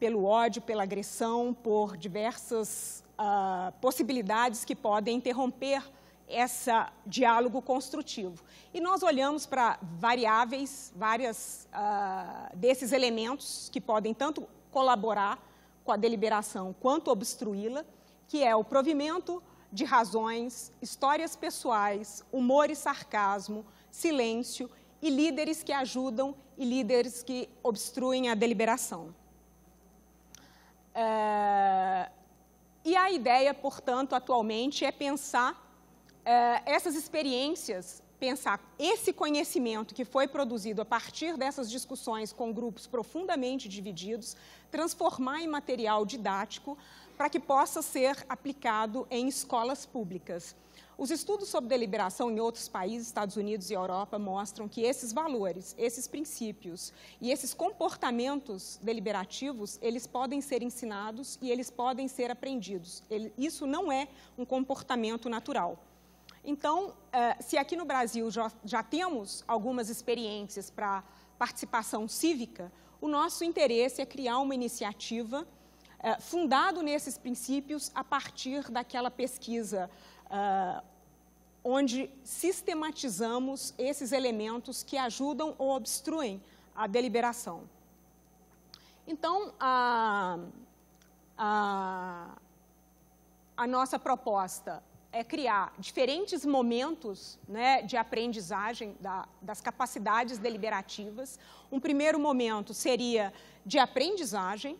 pelo ódio, pela agressão, por diversas uh, possibilidades que podem interromper esse diálogo construtivo. E nós olhamos para variáveis, várias uh, desses elementos que podem tanto colaborar com a deliberação quanto obstruí-la, que é o provimento de razões, histórias pessoais, humor e sarcasmo, silêncio e líderes que ajudam e líderes que obstruem a deliberação. É... E a ideia, portanto, atualmente é pensar é, essas experiências pensar esse conhecimento que foi produzido a partir dessas discussões com grupos profundamente divididos, transformar em material didático para que possa ser aplicado em escolas públicas. Os estudos sobre deliberação em outros países, Estados Unidos e Europa, mostram que esses valores, esses princípios e esses comportamentos deliberativos, eles podem ser ensinados e eles podem ser aprendidos. Ele, isso não é um comportamento natural. Então, eh, se aqui no Brasil já, já temos algumas experiências para participação cívica, o nosso interesse é criar uma iniciativa eh, fundado nesses princípios a partir daquela pesquisa eh, onde sistematizamos esses elementos que ajudam ou obstruem a deliberação. Então, a, a, a nossa proposta é criar diferentes momentos né, de aprendizagem da, das capacidades deliberativas. Um primeiro momento seria de aprendizagem,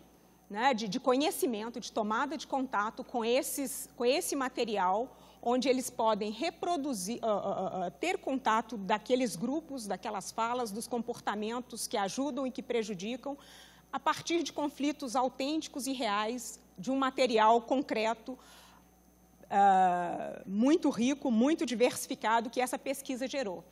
né, de, de, conhecimento, de tomada de contato com, esses, com esse material, onde eles podem reproduzir, uh, uh, uh, ter contato daqueles grupos, daquelas falas, dos comportamentos que ajudam e que prejudicam, a partir de conflitos autênticos e reais de um material concreto uh, muito rico, muito diversificado que essa pesquisa gerou.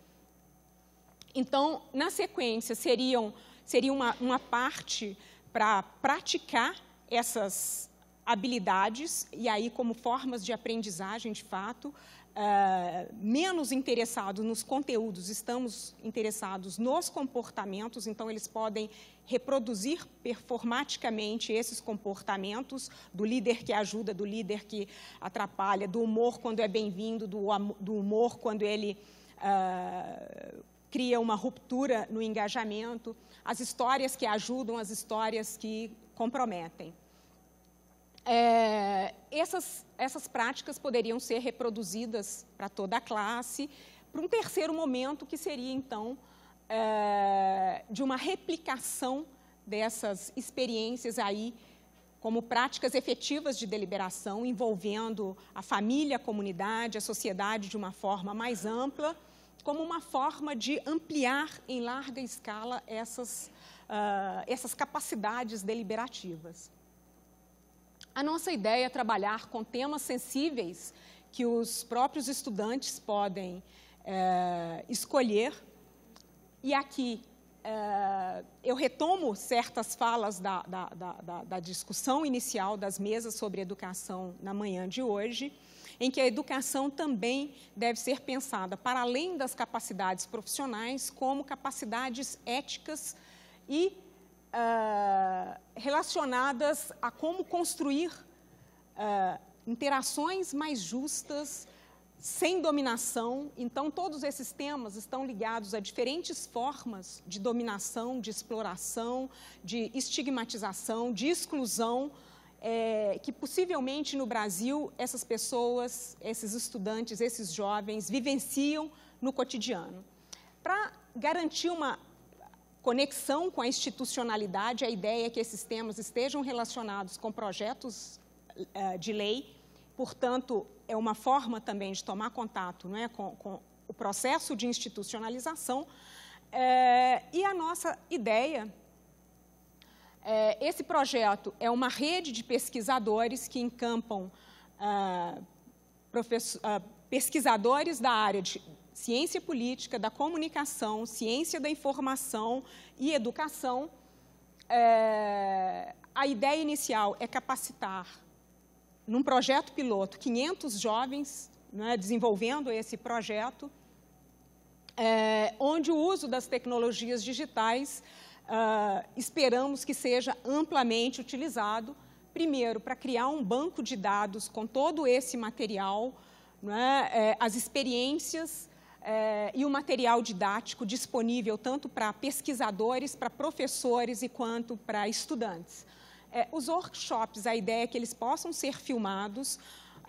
Então, na sequência, seriam, seria uma, uma parte para praticar essas habilidades, e aí como formas de aprendizagem, de fato, uh, menos interessados nos conteúdos, estamos interessados nos comportamentos, então eles podem reproduzir performaticamente esses comportamentos do líder que ajuda, do líder que atrapalha, do humor quando é bem-vindo, do, do, humor quando ele uh, cria uma ruptura no engajamento, as histórias que ajudam, as histórias que comprometem. É, essas, essas práticas poderiam ser reproduzidas para toda a classe, para um terceiro momento, que seria, então, é, de uma replicação dessas experiências aí como práticas efetivas de deliberação, envolvendo a família, a comunidade, a sociedade de uma forma mais ampla, como uma forma de ampliar em larga escala essas, uh, essas capacidades deliberativas. A nossa ideia é trabalhar com temas sensíveis que os próprios estudantes podem é, escolher. E aqui é, eu retomo certas falas da, da, da, da discussão inicial das mesas sobre educação na manhã de hoje em que a educação também deve ser pensada, para além das capacidades profissionais, como capacidades éticas e uh, relacionadas a como construir uh, interações mais justas, sem dominação. Então, todos esses temas estão ligados a diferentes formas de dominação, de exploração, de estigmatização, de exclusão, é, que possivelmente no Brasil essas pessoas, esses estudantes, esses jovens vivenciam no cotidiano. Para garantir uma conexão com a institucionalidade, a ideia é que esses temas estejam relacionados com projetos uh, de lei, portanto, é uma forma também de tomar contato né, com, com o processo de institucionalização. Eh, e a nossa ideia eh, esse projeto é uma rede de pesquisadores que encampam ah, ah, pesquisadores da área de, ciência política, da comunicação, ciência da informação e educação, é, a ideia inicial é capacitar, num projeto piloto, 500 jovens né, desenvolvendo esse projeto, é, onde o uso das tecnologias digitais é, esperamos que seja amplamente utilizado, primeiro, para criar um banco de dados com todo esse material, né, é, as experiências eh, e o material didático disponível tanto para pesquisadores, para professores e quanto para estudantes. Eh, os workshops, a ideia é que eles possam ser filmados,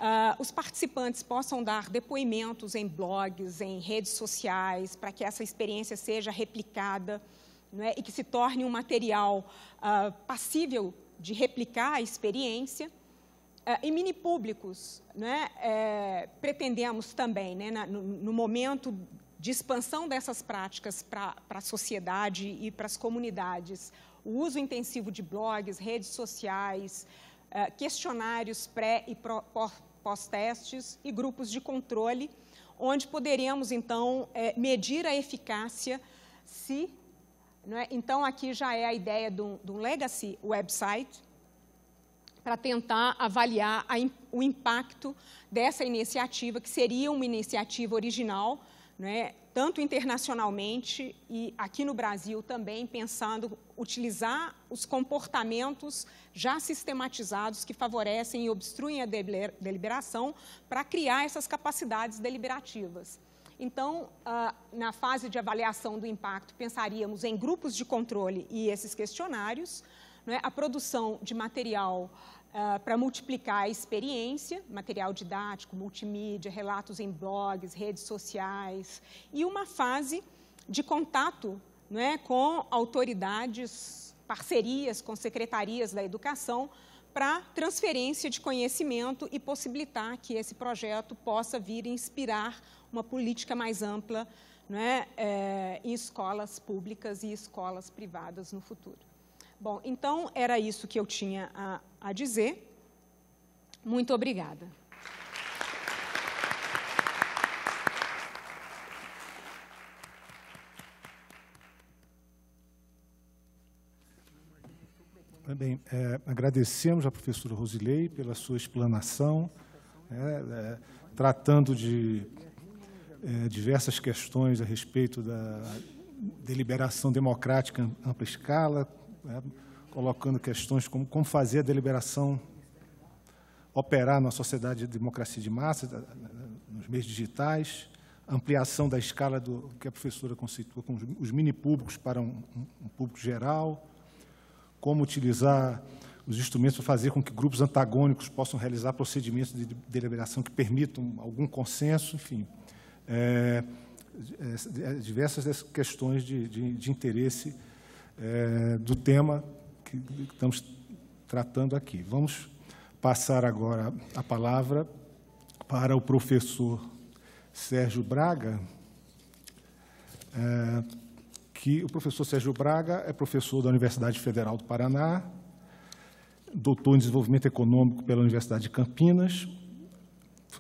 Uh, os participantes possam dar depoimentos em blogs, em redes sociais, para que essa experiência seja replicada né, e que se torne um material uh, passível de replicar a experiência. É, em e mini públicos, né, é, pretendemos também, né, na, no, no, momento de expansão dessas práticas para a sociedade e para as comunidades, o uso intensivo de blogs, redes sociais, é, questionários pré e pós-testes e grupos de controle, onde poderíamos, então, é, medir a eficácia se... Né, então, aqui já é a ideia de um, de um legacy website, para tentar avaliar a, o impacto dessa iniciativa, que seria uma iniciativa original, né, tanto internacionalmente e aqui no Brasil também, pensando utilizar os comportamentos já sistematizados que favorecem e obstruem a deliberação para criar essas capacidades deliberativas. Então, ah, na fase de avaliação do impacto, pensaríamos em grupos de controle e esses questionários, né, a produção de material uh, ah, para multiplicar a experiência, material didático, multimídia, relatos em blogs, redes sociais, e uma fase de contato não é, com autoridades, parcerias com secretarias da educação, para transferência de conhecimento e possibilitar que esse projeto possa vir inspirar uma política mais ampla né, é, eh, em escolas públicas e escolas privadas no futuro. Bom, então era isso que eu tinha a, a dizer. Muito obrigada. Bem, é, agradecemos à professora Rosilei pela sua explanação, é, é, tratando de é, diversas questões a respeito da deliberação democrática em ampla escala, né, colocando questões como como fazer a deliberação operar na sociedade de democracia de massa, nos meios digitais, ampliação da escala do que a professora conceitua com os mini públicos para um, um público geral, como utilizar os instrumentos para fazer com que grupos antagônicos possam realizar procedimentos de deliberação que permitam algum consenso, enfim, é, é, diversas questões de, de, de interesse é, do tema que estamos tratando aqui. Vamos passar agora a palavra para o professor Sérgio Braga, é, que o professor Sérgio Braga é professor da Universidade Federal do Paraná, doutor em desenvolvimento econômico pela Universidade de Campinas,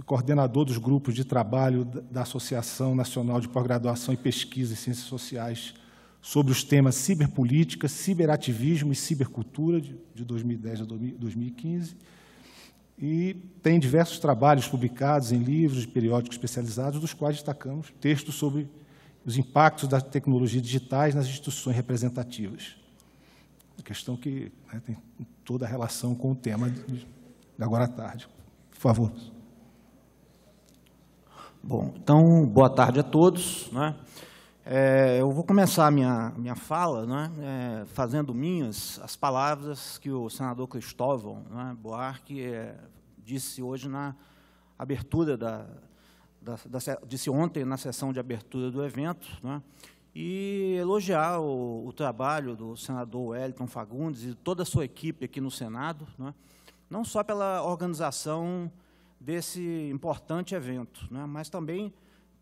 coordenador dos grupos de trabalho da Associação Nacional de Pós-Graduação e Pesquisa em Ciências Sociais sobre os temas ciberpolítica, ciberativismo e cibercultura, de 2010 a 2015. E tem diversos trabalhos publicados em livros e periódicos especializados, dos quais destacamos textos sobre os impactos das tecnologias digitais nas instituições representativas. Uma questão que né, tem toda a relação com o tema de agora à tarde. Por favor. Bom, então, boa tarde a todos. Né? É, eu vou começar a minha, minha fala né, é, fazendo minhas as palavras que o senador Cristóvão né, Buarque é, disse hoje na abertura da, da, da, disse ontem na sessão de abertura do evento, né, e elogiar o, o, trabalho do senador Wellington Fagundes e toda a sua equipe aqui no Senado, né, não só pela organização desse importante evento, né, mas também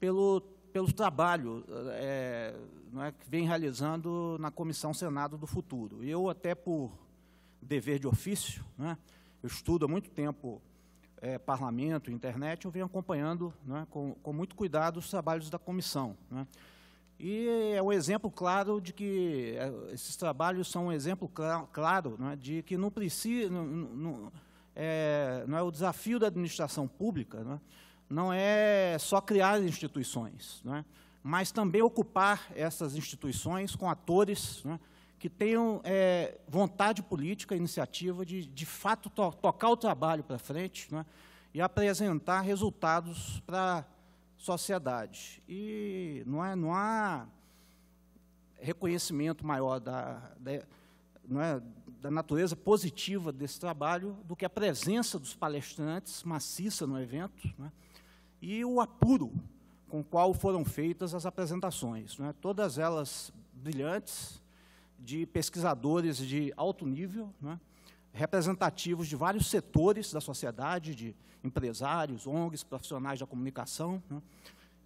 pelo pelo trabalho é, é, que vem realizando na Comissão Senado do Futuro. Eu, até por dever de ofício, né, eu estudo há muito tempo é, parlamento, internet, eu venho acompanhando né, com, com, muito cuidado os trabalhos da comissão. Né. E é um exemplo claro de que esses trabalhos são um exemplo claro né, de que não precisa. Não, não, é, não é o desafio da administração pública, né, não é só criar instituições, né, mas também ocupar essas instituições com atores né, que tenham é, vontade política, iniciativa de, de fato, to tocar o trabalho para frente né, e apresentar resultados para a sociedade. E não, é, não há reconhecimento maior da, da é, da natureza positiva desse trabalho do que a presença dos palestrantes maciça no evento, né? e o apuro com o qual foram feitas as apresentações, né, todas elas brilhantes, de pesquisadores de alto nível, né, representativos de vários setores da sociedade, de empresários, ONGs, profissionais da comunicação. Né,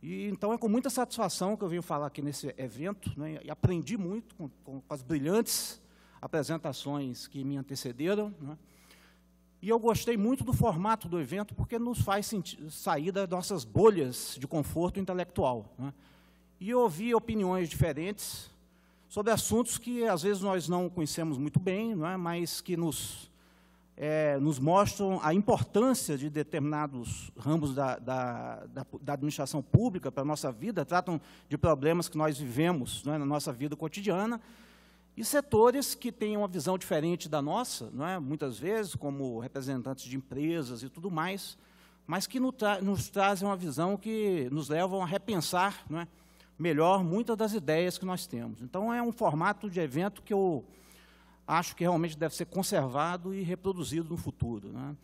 e, então, é com muita satisfação que eu venho falar aqui nesse evento, né? e aprendi muito com, com as brilhantes apresentações que me antecederam, né? E eu gostei muito do formato do evento, porque nos faz sair das nossas bolhas de conforto intelectual. Né? E eu ouvi opiniões diferentes sobre assuntos que, às vezes, nós não conhecemos muito bem, é? mas que nos, é, nos mostram a importância de determinados ramos da, da, da, da administração pública para a nossa vida, tratam de problemas que nós vivemos é? na nossa vida cotidiana, e setores que têm uma visão diferente da nossa, não é? muitas vezes, como representantes de empresas e tudo mais, mas que nos, tra nos trazem uma visão que nos levam a repensar não é? melhor muitas das ideias que nós temos. Então, é um formato de evento que eu acho que realmente deve ser conservado e reproduzido no futuro. Né?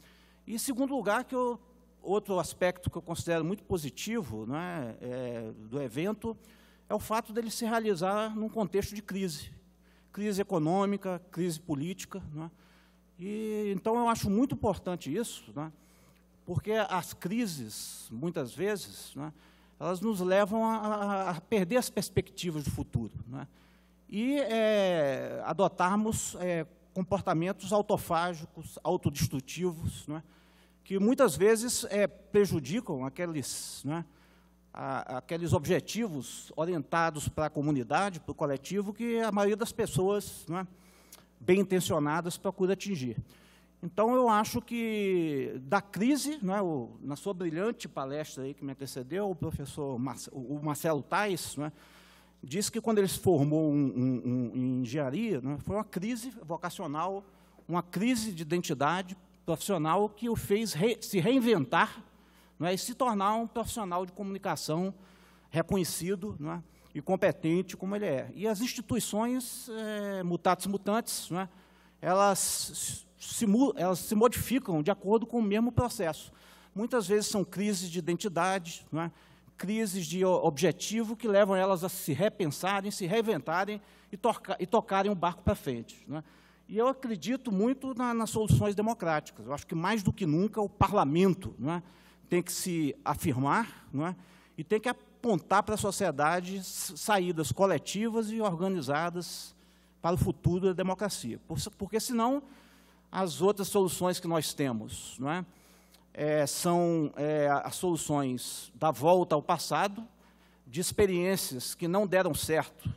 E, segundo lugar, que eu, outro aspecto que eu considero muito positivo né, é, do evento é o fato dele se realizar num contexto de crise crise econômica, crise política. Né? E, então, eu acho muito importante isso, né? porque as crises, muitas vezes, né? elas nos levam a, a, perder as perspectivas de futuro. Né? E é, adotarmos é, comportamentos autofágicos, autodestrutivos, né? que muitas vezes é, prejudicam aqueles né, aqueles objetivos orientados para a comunidade, para o coletivo, que a maioria das pessoas né, bem intencionadas procura atingir. Então, eu acho que da crise, né, o, na sua brilhante palestra aí que me antecedeu, o professor Marce, o Marcelo Tais né, disse que quando ele se formou um, um, um, em engenharia, foi uma crise vocacional, uma crise de identidade profissional que o fez re, se reinventar é? e se tornar um profissional de comunicação reconhecido é? e competente como ele é. E as instituições eh, é, mutatis mutantes, elas, se, elas se modificam de acordo com o mesmo processo. Muitas vezes são crises de identidade, é? crises de objetivo que levam elas a se repensarem, se reinventarem e, toca e tocarem o barco para frente. E eu acredito muito na, nas soluções democráticas. Eu acho que, mais do que nunca, o parlamento tem que se afirmar não é? e tem que apontar para a sociedade saídas coletivas e organizadas para o futuro da democracia. Porque, senão, as outras soluções que nós temos não é? É, são é, as soluções da volta ao passado, de experiências que não deram certo,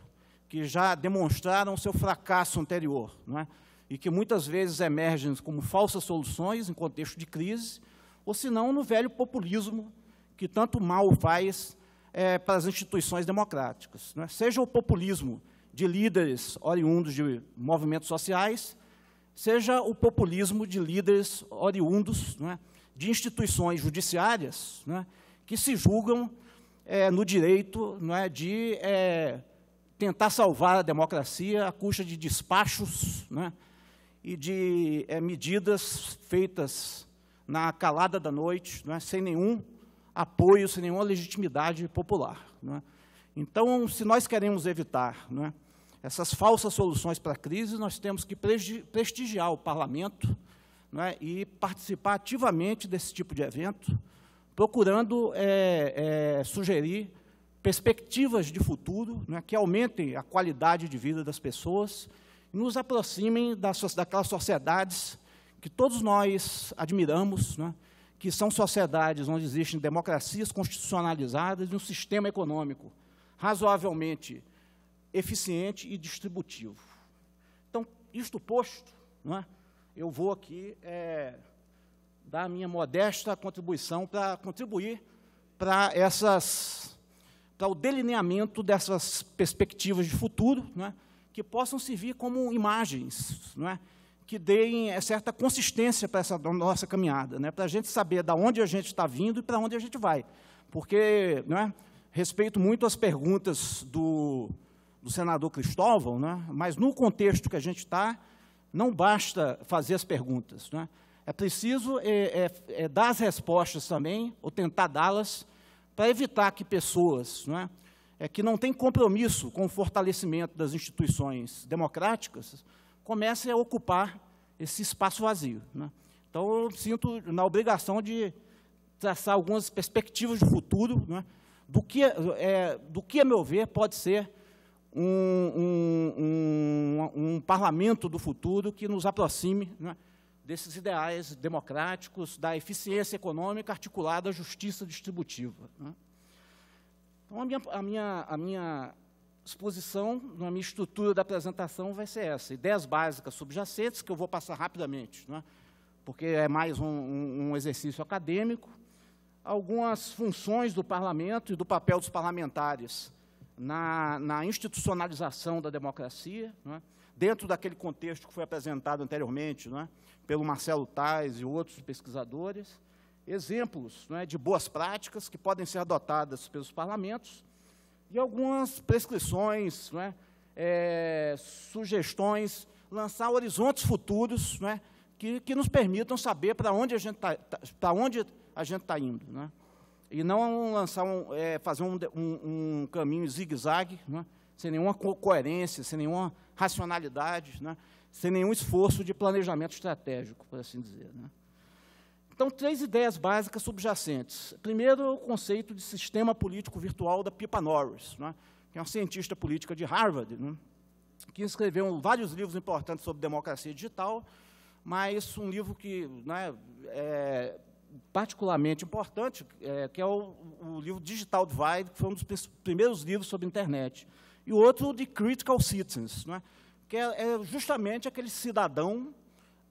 que já demonstraram seu fracasso anterior, não é? e que muitas vezes emergem como falsas soluções em contexto de crise, ou senão no velho populismo que tanto mal faz é, para as instituições democráticas. Né? Seja o populismo de líderes oriundos de movimentos sociais, seja o populismo de líderes oriundos né, de instituições judiciárias né, que se julgam é, no direito é, de é, tentar salvar a democracia à custa de despachos né, e de é, medidas feitas na calada da noite, é? sem nenhum apoio, sem nenhuma legitimidade popular. é? Então, se nós queremos evitar é? essas falsas soluções para a crise, nós temos que prestigiar o parlamento é, e participar ativamente desse tipo de evento, procurando é, é, sugerir perspectivas de futuro é, que aumentem a qualidade de vida das pessoas e nos aproximem das, daquelas sociedades que todos nós admiramos, né, que são sociedades onde existem democracias constitucionalizadas e um sistema econômico razoavelmente eficiente e distributivo. Então, isto posto, né, eu vou aqui é, dar a minha modesta contribuição para contribuir para essas para o delineamento dessas perspectivas de futuro, né, que possam servir como imagens, é, que deem é, certa consistência para essa nossa caminhada, né? para a gente saber da onde a gente está vindo e para onde a gente vai. Porque né, respeito muito as perguntas do, do senador Cristóvão, né, mas no contexto que a gente está, não basta fazer as perguntas. Né? É preciso é, é, é dar as respostas também, ou tentar dá-las, para evitar que pessoas né, é, que não têm compromisso com o fortalecimento das instituições democráticas comece a ocupar esse espaço vazio. Né? Então, eu sinto na obrigação de traçar algumas perspectivas de futuro, né? do, que, é, do que, a meu ver, pode ser um, um, um, um parlamento do futuro que nos aproxime né? desses ideais democráticos, da eficiência econômica articulada à justiça distributiva. Né? Então, a minha, a minha, a minha exposição, na minha estrutura da apresentação, vai ser essa. Ideias básicas subjacentes, que eu vou passar rapidamente, é? porque é mais um, um, exercício acadêmico. Algumas funções do parlamento e do papel dos parlamentares na, na institucionalização da democracia, né? dentro daquele contexto que foi apresentado anteriormente é? pelo Marcelo Tais e outros pesquisadores. Exemplos de boas práticas que podem ser adotadas pelos parlamentos de algumas prescrições, é? é, sugestões, lançar horizontes futuros é? que, que nos permitam saber para onde a gente está tá, tá, tá indo. É? e não lançar um, é, fazer um, um, um caminho zigue-zague, sem nenhuma co coerência, sem nenhuma racionalidade, sem nenhum esforço de planejamento estratégico, por assim dizer. Né? Então, três ideias básicas subjacentes. Primeiro, o conceito de sistema político virtual da Pippa Norris, né, que é uma cientista política de Harvard, né, que escreveu vários livros importantes sobre democracia digital, mas um livro que né, é particularmente importante, é, que é o, o, livro Digital Divide, que foi um dos primeiros livros sobre internet. E o outro, de Critical Citizens, né, que é, é justamente aquele cidadão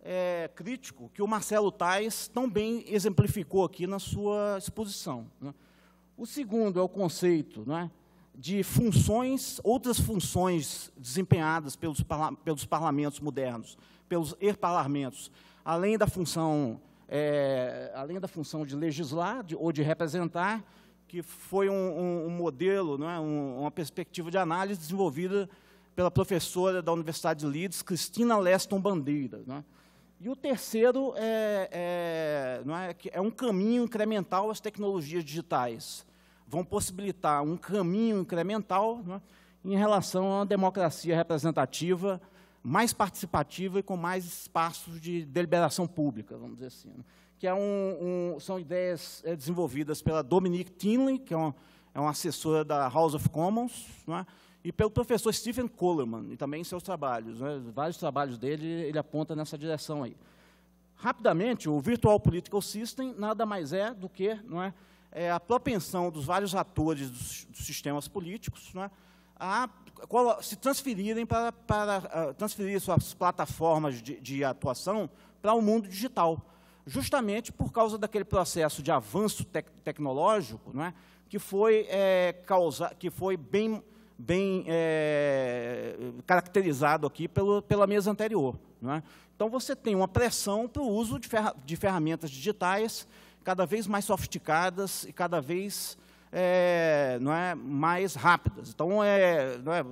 é, crítico que o Marcelo Tais tão bem exemplificou aqui na sua exposição. Né? O segundo é o conceito né, de funções, outras funções desempenhadas pelos, parla pelos parlamentos modernos, pelos erparlamentos, além da função, é, além da função de legislar de, ou de representar, que foi um, um, um modelo, né, um, uma perspectiva de análise desenvolvida pela professora da Universidade de Leeds, Cristina Leston Bandeira. é. E o terceiro é, é, é, é um caminho incremental às tecnologias digitais. Vão possibilitar um caminho incremental é, em relação a uma democracia representativa, mais participativa e com mais espaços de deliberação pública, vamos dizer assim. Né. Que é um, um, são ideias é, desenvolvidas pela Dominique Tinley, que é uma, é uma assessora da House of Commons, não é? e pelo professor Stephen Coleman, e também em seus trabalhos. Né, vários trabalhos dele, ele aponta nessa direção aí. Rapidamente, o Virtual Political System nada mais é do que não é, é a propensão dos vários atores dos, dos sistemas políticos não é, a se transferirem para, para ah, transferir suas plataformas de, de atuação para o mundo digital, justamente por causa daquele processo de avanço tec tecnológico não é, que, foi, é, causa, que foi bem bem é, caracterizado aqui pelo, pela mesa anterior. É? Então, você tem uma pressão para o uso de, ferra de, ferramentas digitais cada vez mais sofisticadas e cada vez é, não é, mais rápidas. Então, é, não é,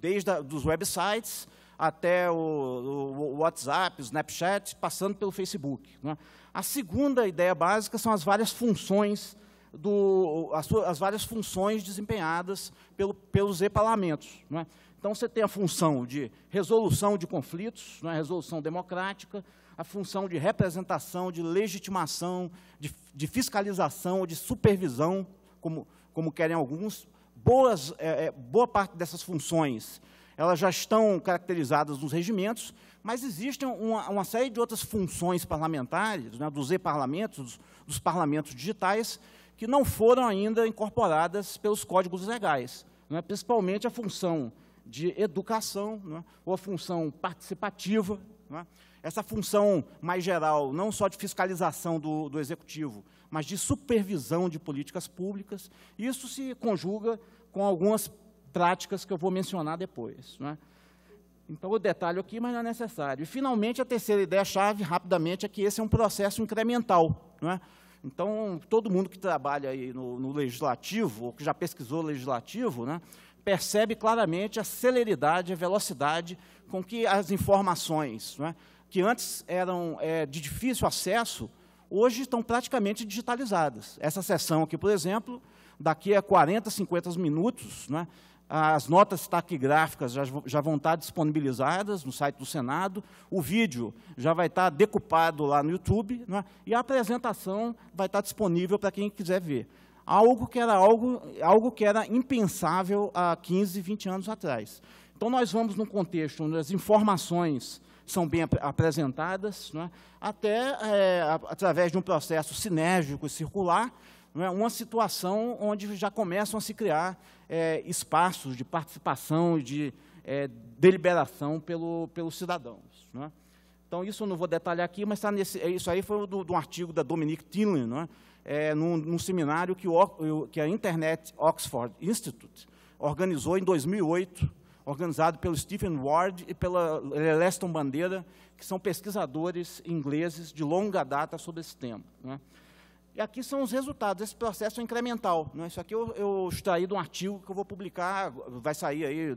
desde os dos websites até o, o, o WhatsApp, o Snapchat, passando pelo Facebook. É? A segunda ideia básica são as várias funções do, as, suas, as, várias funções desempenhadas pelo, pelos e É? Então, você tem a função de resolução de conflitos, é? resolução democrática, a função de representação, de legitimação, de, de fiscalização, de supervisão, como, como querem alguns. Boas, é, é boa parte dessas funções elas já estão caracterizadas nos regimentos, mas existem uma, uma série de outras funções parlamentares, né, dos e-parlamentos, dos, dos parlamentos digitais, que não foram ainda incorporadas pelos códigos legais, né, principalmente a função de educação, né, ou a função participativa, né, essa função mais geral, não só de fiscalização do, do, executivo, mas de supervisão de políticas públicas, isso se conjuga com algumas práticas que eu vou mencionar depois. Né. Então, o detalho aqui, mas não é necessário. E, finalmente, a terceira ideia-chave, rapidamente, é que esse é um processo incremental. é? Então, todo mundo que trabalha aí no, no legislativo, ou que já pesquisou legislativo, né, percebe claramente a celeridade, a velocidade com que as informações, né, que antes eram é, de difícil acesso, hoje estão praticamente digitalizadas. Essa sessão aqui, por exemplo, daqui a 40, 50 minutos, né, as notas taquigráficas já, já vão estar disponibilizadas no site do Senado, o vídeo já vai estar decupado lá no YouTube, é? e a apresentação vai estar disponível para quem quiser ver. Algo que era, algo, algo que era impensável há 15, 20 anos atrás. Então, nós vamos num contexto onde as informações são bem ap apresentadas, é? até é, através de um processo sinérgico e circular, é? uma situação onde já começam a se criar é, espaços de participação e de é, deliberação pelo, pelos cidadãos. É? Então, isso eu não vou detalhar aqui, mas tá nesse, é, isso aí foi do, do artigo da Dominique Tinlin, não é? num, num, seminário que, o, que a Internet Oxford Institute organizou em 2008, organizado pelo Stephen Ward e pela Leston Bandeira, que são pesquisadores ingleses de longa data sobre esse tema. E aqui são os resultados Esse processo é incremental. Né? Isso aqui eu, eu, extraí de um artigo que eu vou publicar, vai sair aí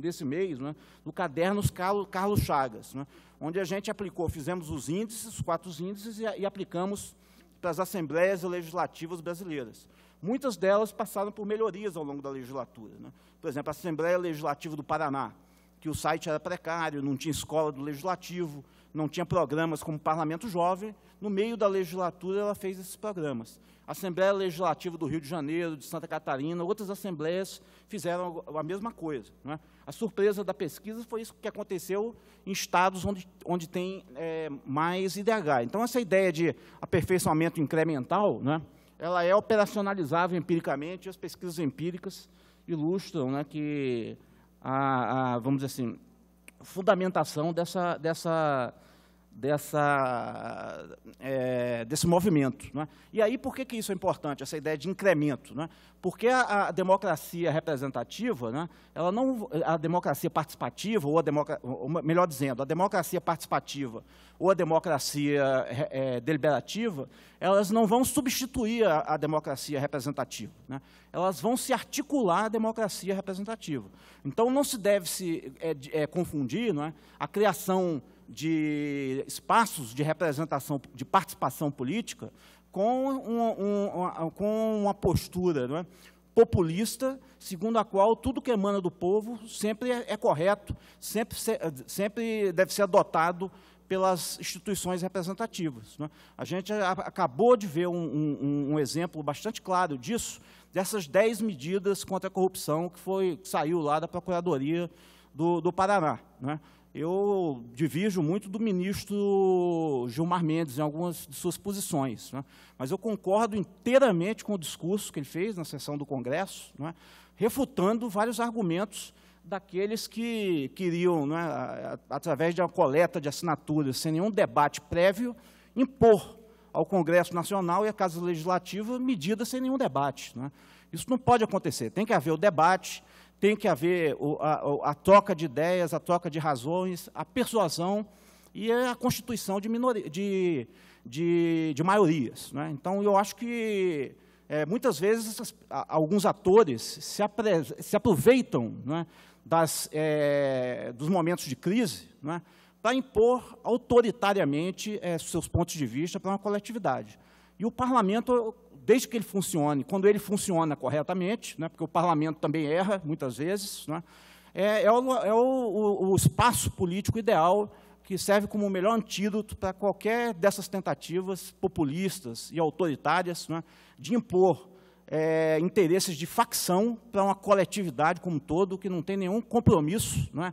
desse mês, né? do Cadernos Carlos Chagas, né? onde a gente aplicou, fizemos os índices, os quatro índices, e, e aplicamos para as assembleias legislativas brasileiras. Muitas delas passaram por melhorias ao longo da legislatura. Né? Por exemplo, a Assembleia Legislativa do Paraná, que o site era precário, não tinha escola do legislativo, não tinha programas como Parlamento Jovem, no meio da legislatura ela fez esses programas. A Assembleia Legislativa do Rio de Janeiro, de Santa Catarina, outras assembleias fizeram a mesma coisa. Né? A surpresa da pesquisa foi isso que aconteceu em estados onde, onde tem é, mais IDH. Então, essa ideia de aperfeiçoamento incremental, né, ela é operacionalizável empiricamente, as pesquisas empíricas ilustram né, que, a, a, vamos dizer assim, fundamentação dessa, dessa, dessa, é, desse movimento. Né? E aí, por que, que isso é importante, essa ideia de incremento? Né? Porque a, a democracia representativa, né, ela não, a democracia participativa, ou, a democra, ou, melhor dizendo, a democracia participativa ou a democracia é, é deliberativa, elas não vão substituir a, a democracia representativa. Né? Elas vão se articular à democracia representativa. Então, não se deve se é, é confundir é? a criação de espaços de representação, de participação política, com, um, um, uma, com uma postura é? populista, segundo a qual tudo que emana do povo sempre é, é correto, sempre, se, sempre deve ser adotado pelas instituições representativas. É? A gente acabou de ver um, um, exemplo bastante claro disso, dessas dez medidas contra a corrupção que, foi, que saiu lá da Procuradoria do, do Paraná. É eu divirjo muito do ministro Gilmar Mendes em algumas de suas posições, né? mas eu concordo inteiramente com o discurso que ele fez na sessão do Congresso, né? refutando vários argumentos daqueles que queriam, né, através de uma coleta de assinaturas, sem nenhum debate prévio, impor ao Congresso Nacional e à Casa Legislativa medidas sem nenhum debate. Né? Isso não pode acontecer. Tem que haver o debate, tem que haver a, a, troca de ideias, a troca de razões, a persuasão e a constituição de, minoria, de, de, de maiorias. Né? Então, eu acho que é, muitas vezes alguns atores se, apre, se aproveitam né, das, é, dos momentos de crise né, para impor autoritariamente é, seus pontos de vista para uma coletividade. E o parlamento desde que ele funcione, quando ele funciona corretamente, né, porque o parlamento também erra muitas vezes, né, é, é, o, é o, o, espaço político ideal que serve como o melhor antídoto para qualquer dessas tentativas populistas e autoritárias né, de impor é, interesses de facção para uma coletividade como um todo que não tem nenhum compromisso né,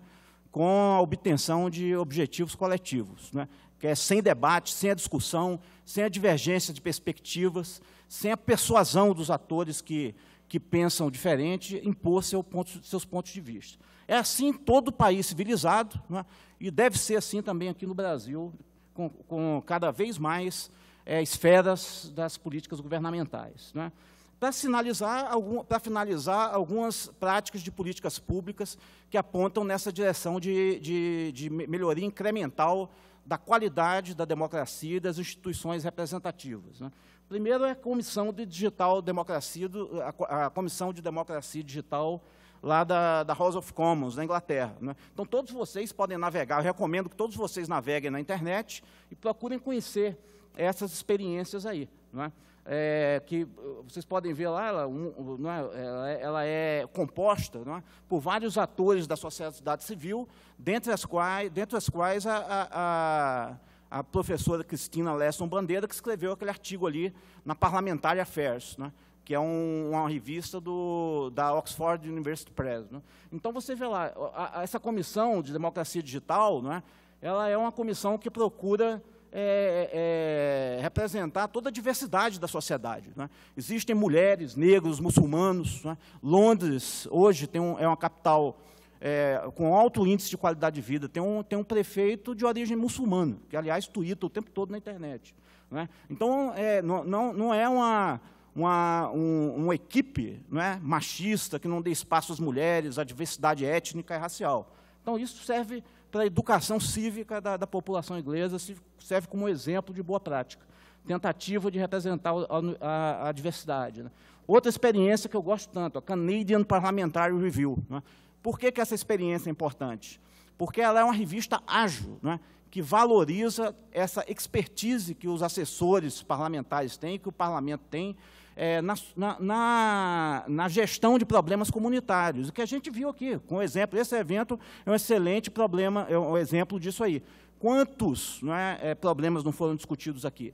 com a obtenção de objetivos coletivos, né, que é sem debate, sem a discussão, sem a divergência de perspectivas, sem a persuasão dos atores que, que pensam diferente impor seu ponto, seus pontos de vista. É assim em todo país civilizado, né? e deve ser assim também aqui no Brasil, com, com cada vez mais é, esferas das políticas governamentais. Né? Para, sinalizar algum, para finalizar, algumas práticas de políticas públicas que apontam nessa direção de, de, de melhoria incremental da qualidade da democracia e das instituições representativas. Né? Primeiro é a Comissão de Digital Democracia, a Comissão de Democracia Digital lá da, da House of Commons, na Inglaterra. Né? Então, todos vocês podem navegar, eu recomendo que todos vocês naveguem na internet e procurem conhecer essas experiências aí. Né? É, que eh, vocês podem ver lá, ela, um, é, ela, é, ela é, composta é? por vários atores da sociedade civil, dentre as quais, dentre as quais a, a, a a professora Cristina Lesson Bandeira, que escreveu aquele artigo ali na Parlamentária Affairs, né, que é um, uma revista do, da Oxford University Press. Né. Então, você vê lá, a, a, essa comissão de democracia digital, né, ela é uma comissão que procura é, é, é, representar toda a diversidade da sociedade. Né? Existem mulheres, negros, muçulmanos. Né? Londres, hoje, tem um, é uma capital é, com alto índice de qualidade de vida. Tem um, tem um prefeito de origem muçulmana, que, aliás, tuita o tempo todo na internet. Né? Então, é, não, não, não é uma, uma, um, uma equipe né, machista que não dê espaço às mulheres, à diversidade étnica e racial. Então, isso serve para a educação cívica da, da população inglesa, serve como exemplo de boa prática. Tentativa de representar a, a, a diversidade. Né? Outra experiência que eu gosto tanto, a Canadian Parliamentary Review. Né? Por que, que essa experiência é importante? Porque ela é uma revista ágil, é? que valoriza essa expertise que os assessores parlamentares têm, que o parlamento tem, é, na, na, na, gestão de problemas comunitários, o que a gente viu aqui, com exemplo, esse evento é um excelente problema, é um exemplo disso aí. Quantos é, é, problemas não foram discutidos aqui?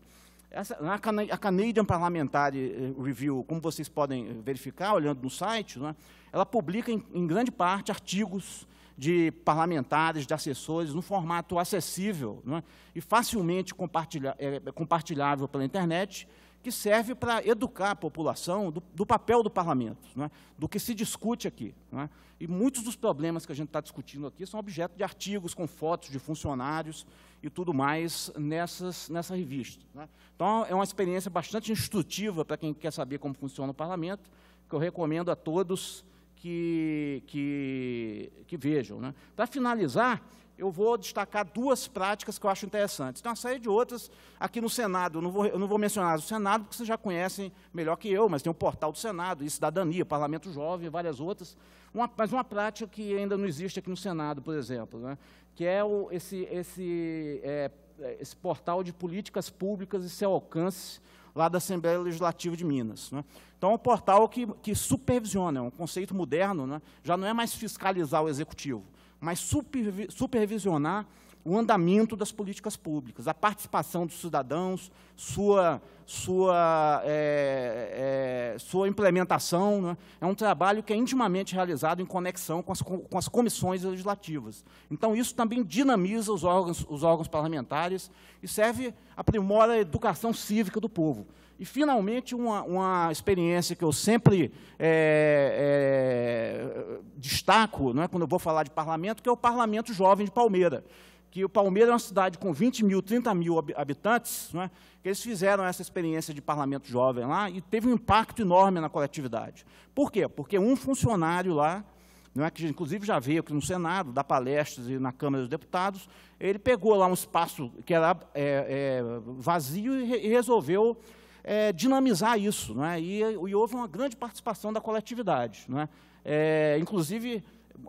Essa, é a, Canadian Parliamentary eh, Review, como vocês podem eh, verificar olhando no site, né, ela publica, em, em, grande parte, artigos de parlamentares, de assessores, num formato acessível né, e facilmente compartilha, é, compartilhável pela internet, que serve para educar a população do, do papel do parlamento, é? do que se discute aqui. é? E muitos dos problemas que a gente está discutindo aqui são objeto de artigos com fotos de funcionários e tudo mais nessas, nessa revista. É? Então, é uma experiência bastante instrutiva para quem quer saber como funciona o parlamento, que eu recomendo a todos que, que, que vejam. É? Para finalizar, eu vou destacar duas práticas que eu acho interessantes. Tem uma série de outras aqui no Senado, eu não vou, eu não vou mencionar o Senado, porque vocês já conhecem melhor que eu, mas tem o portal do Senado, e Cidadania, Parlamento Jovem, várias outras. Uma, mas uma prática que ainda não existe aqui no Senado, por exemplo, né, que é o, esse, esse, é, esse portal de políticas públicas e seu alcance lá da Assembleia Legislativa de Minas. Né? Então, é um portal que, que supervisiona, é um conceito moderno, né? já não é mais fiscalizar o executivo, mas supervisionar o andamento das políticas públicas, a participação dos cidadãos, sua, sua, é, é, sua implementação. Né? É um trabalho que é intimamente realizado em conexão com as, com as comissões legislativas. Então, isso também dinamiza os órgãos, os órgãos parlamentares e serve, aprimora a educação cívica do povo. E, finalmente, uma, uma experiência que eu sempre é, é, destaco é, quando eu vou falar de parlamento, que é o Parlamento Jovem de Palmeira que o Palmeiras é uma cidade com 20 mil, 30 mil habitantes, é que eles fizeram essa experiência de parlamento jovem lá e teve um impacto enorme na coletividade. Por quê? Porque um funcionário lá, é que inclusive já veio aqui no Senado, dá palestras e na Câmara dos Deputados, ele pegou lá um espaço que era é, é, vazio e, re e resolveu é, dinamizar isso. Não é? E, e, houve uma grande participação da coletividade. Não é? é inclusive,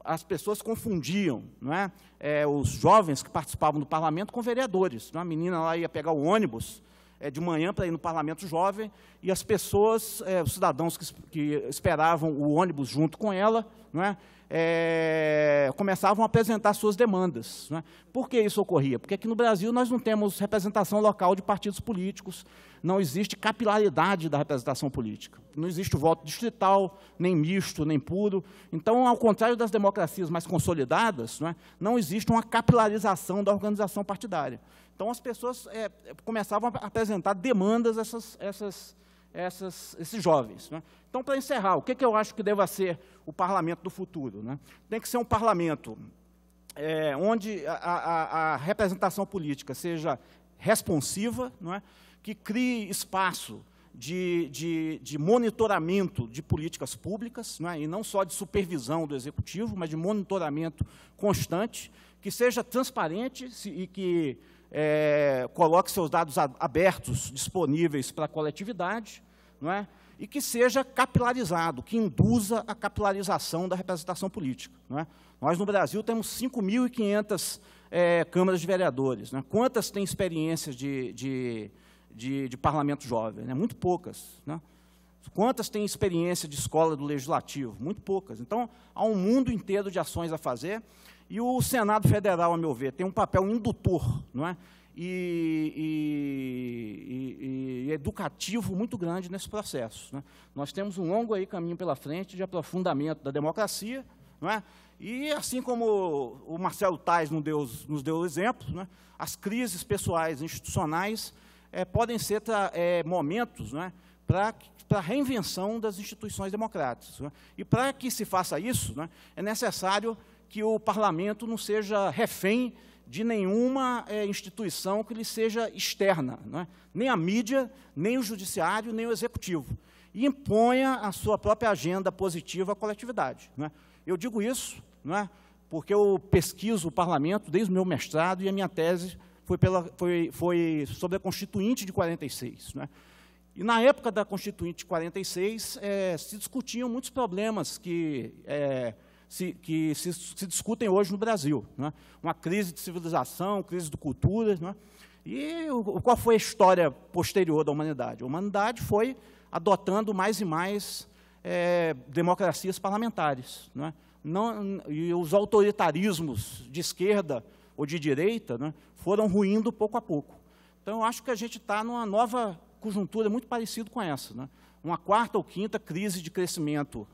as pessoas confundiam não é? é? os jovens que participavam do parlamento com vereadores. Uma é? menina lá ia pegar o ônibus é, de manhã para ir no Parlamento Jovem, e as pessoas, é, os cidadãos que, que, esperavam o ônibus junto com ela, é, é, começavam a apresentar suas demandas. É. Por que isso ocorria? Porque aqui no Brasil nós não temos representação local de partidos políticos, não existe capilaridade da representação política, não existe voto distrital, nem misto, nem puro. Então, ao contrário das democracias mais consolidadas, não é, existe uma capilarização da organização partidária. Então as pessoas é, começavam a apresentar demandas a essas, essas, essas, esses jovens. Né? Então, para encerrar, o que, que, eu acho que deva ser o parlamento do futuro? Né? Tem que ser um parlamento é, onde a, a, a, representação política seja responsiva, não é? que crie espaço de, de, de, monitoramento de políticas públicas, não é? e não só de supervisão do executivo, mas de monitoramento constante, que seja transparente e que é, coloque seus dados abertos, disponíveis para a coletividade, não é? e que seja capilarizado, que induza a capilarização da representação política. É? Nós, no Brasil, temos 5.500 é, câmaras de vereadores. É? Quantas têm experiência de, de, de, de parlamento jovem? Né? Muito poucas. Né? Quantas têm experiência de escola do legislativo? Muito poucas. Então, há um mundo inteiro de ações a fazer. E o Senado Federal, a meu ver, tem um papel indutor não é? e, e, e educativo muito grande nesse processo. Né? Nós temos um longo aí caminho pela frente de aprofundamento da democracia, não é? E assim como o Marcelo Tais nos deu, nos deu exemplo, né, as crises pessoais institucionais é, podem ser eh, é, momentos né, para a reinvenção das instituições democráticas. Né? E para que se faça isso, é? é necessário que o parlamento não seja refém de nenhuma é, instituição que lhe seja externa, é? nem a mídia, nem o judiciário, nem o executivo, e imponha a sua própria agenda positiva à coletividade. É? Eu digo isso é? porque eu pesquiso o parlamento desde o meu mestrado e a minha tese foi, pela, foi, foi sobre a Constituinte de 46. É? E na época da Constituinte de 46 eh, se discutiam muitos problemas que eh, se, que se, se, discutem hoje no Brasil. Né? Uma crise de civilização, crise de culturas. Né? E o, qual foi a história posterior da humanidade? A humanidade foi adotando mais e mais é, democracias parlamentares. Né? Não, e os autoritarismos de esquerda ou de direita né, foram ruindo pouco a pouco. Então, eu acho que a gente está numa nova conjuntura muito parecida com essa. Né? Uma quarta ou quinta crise de crescimento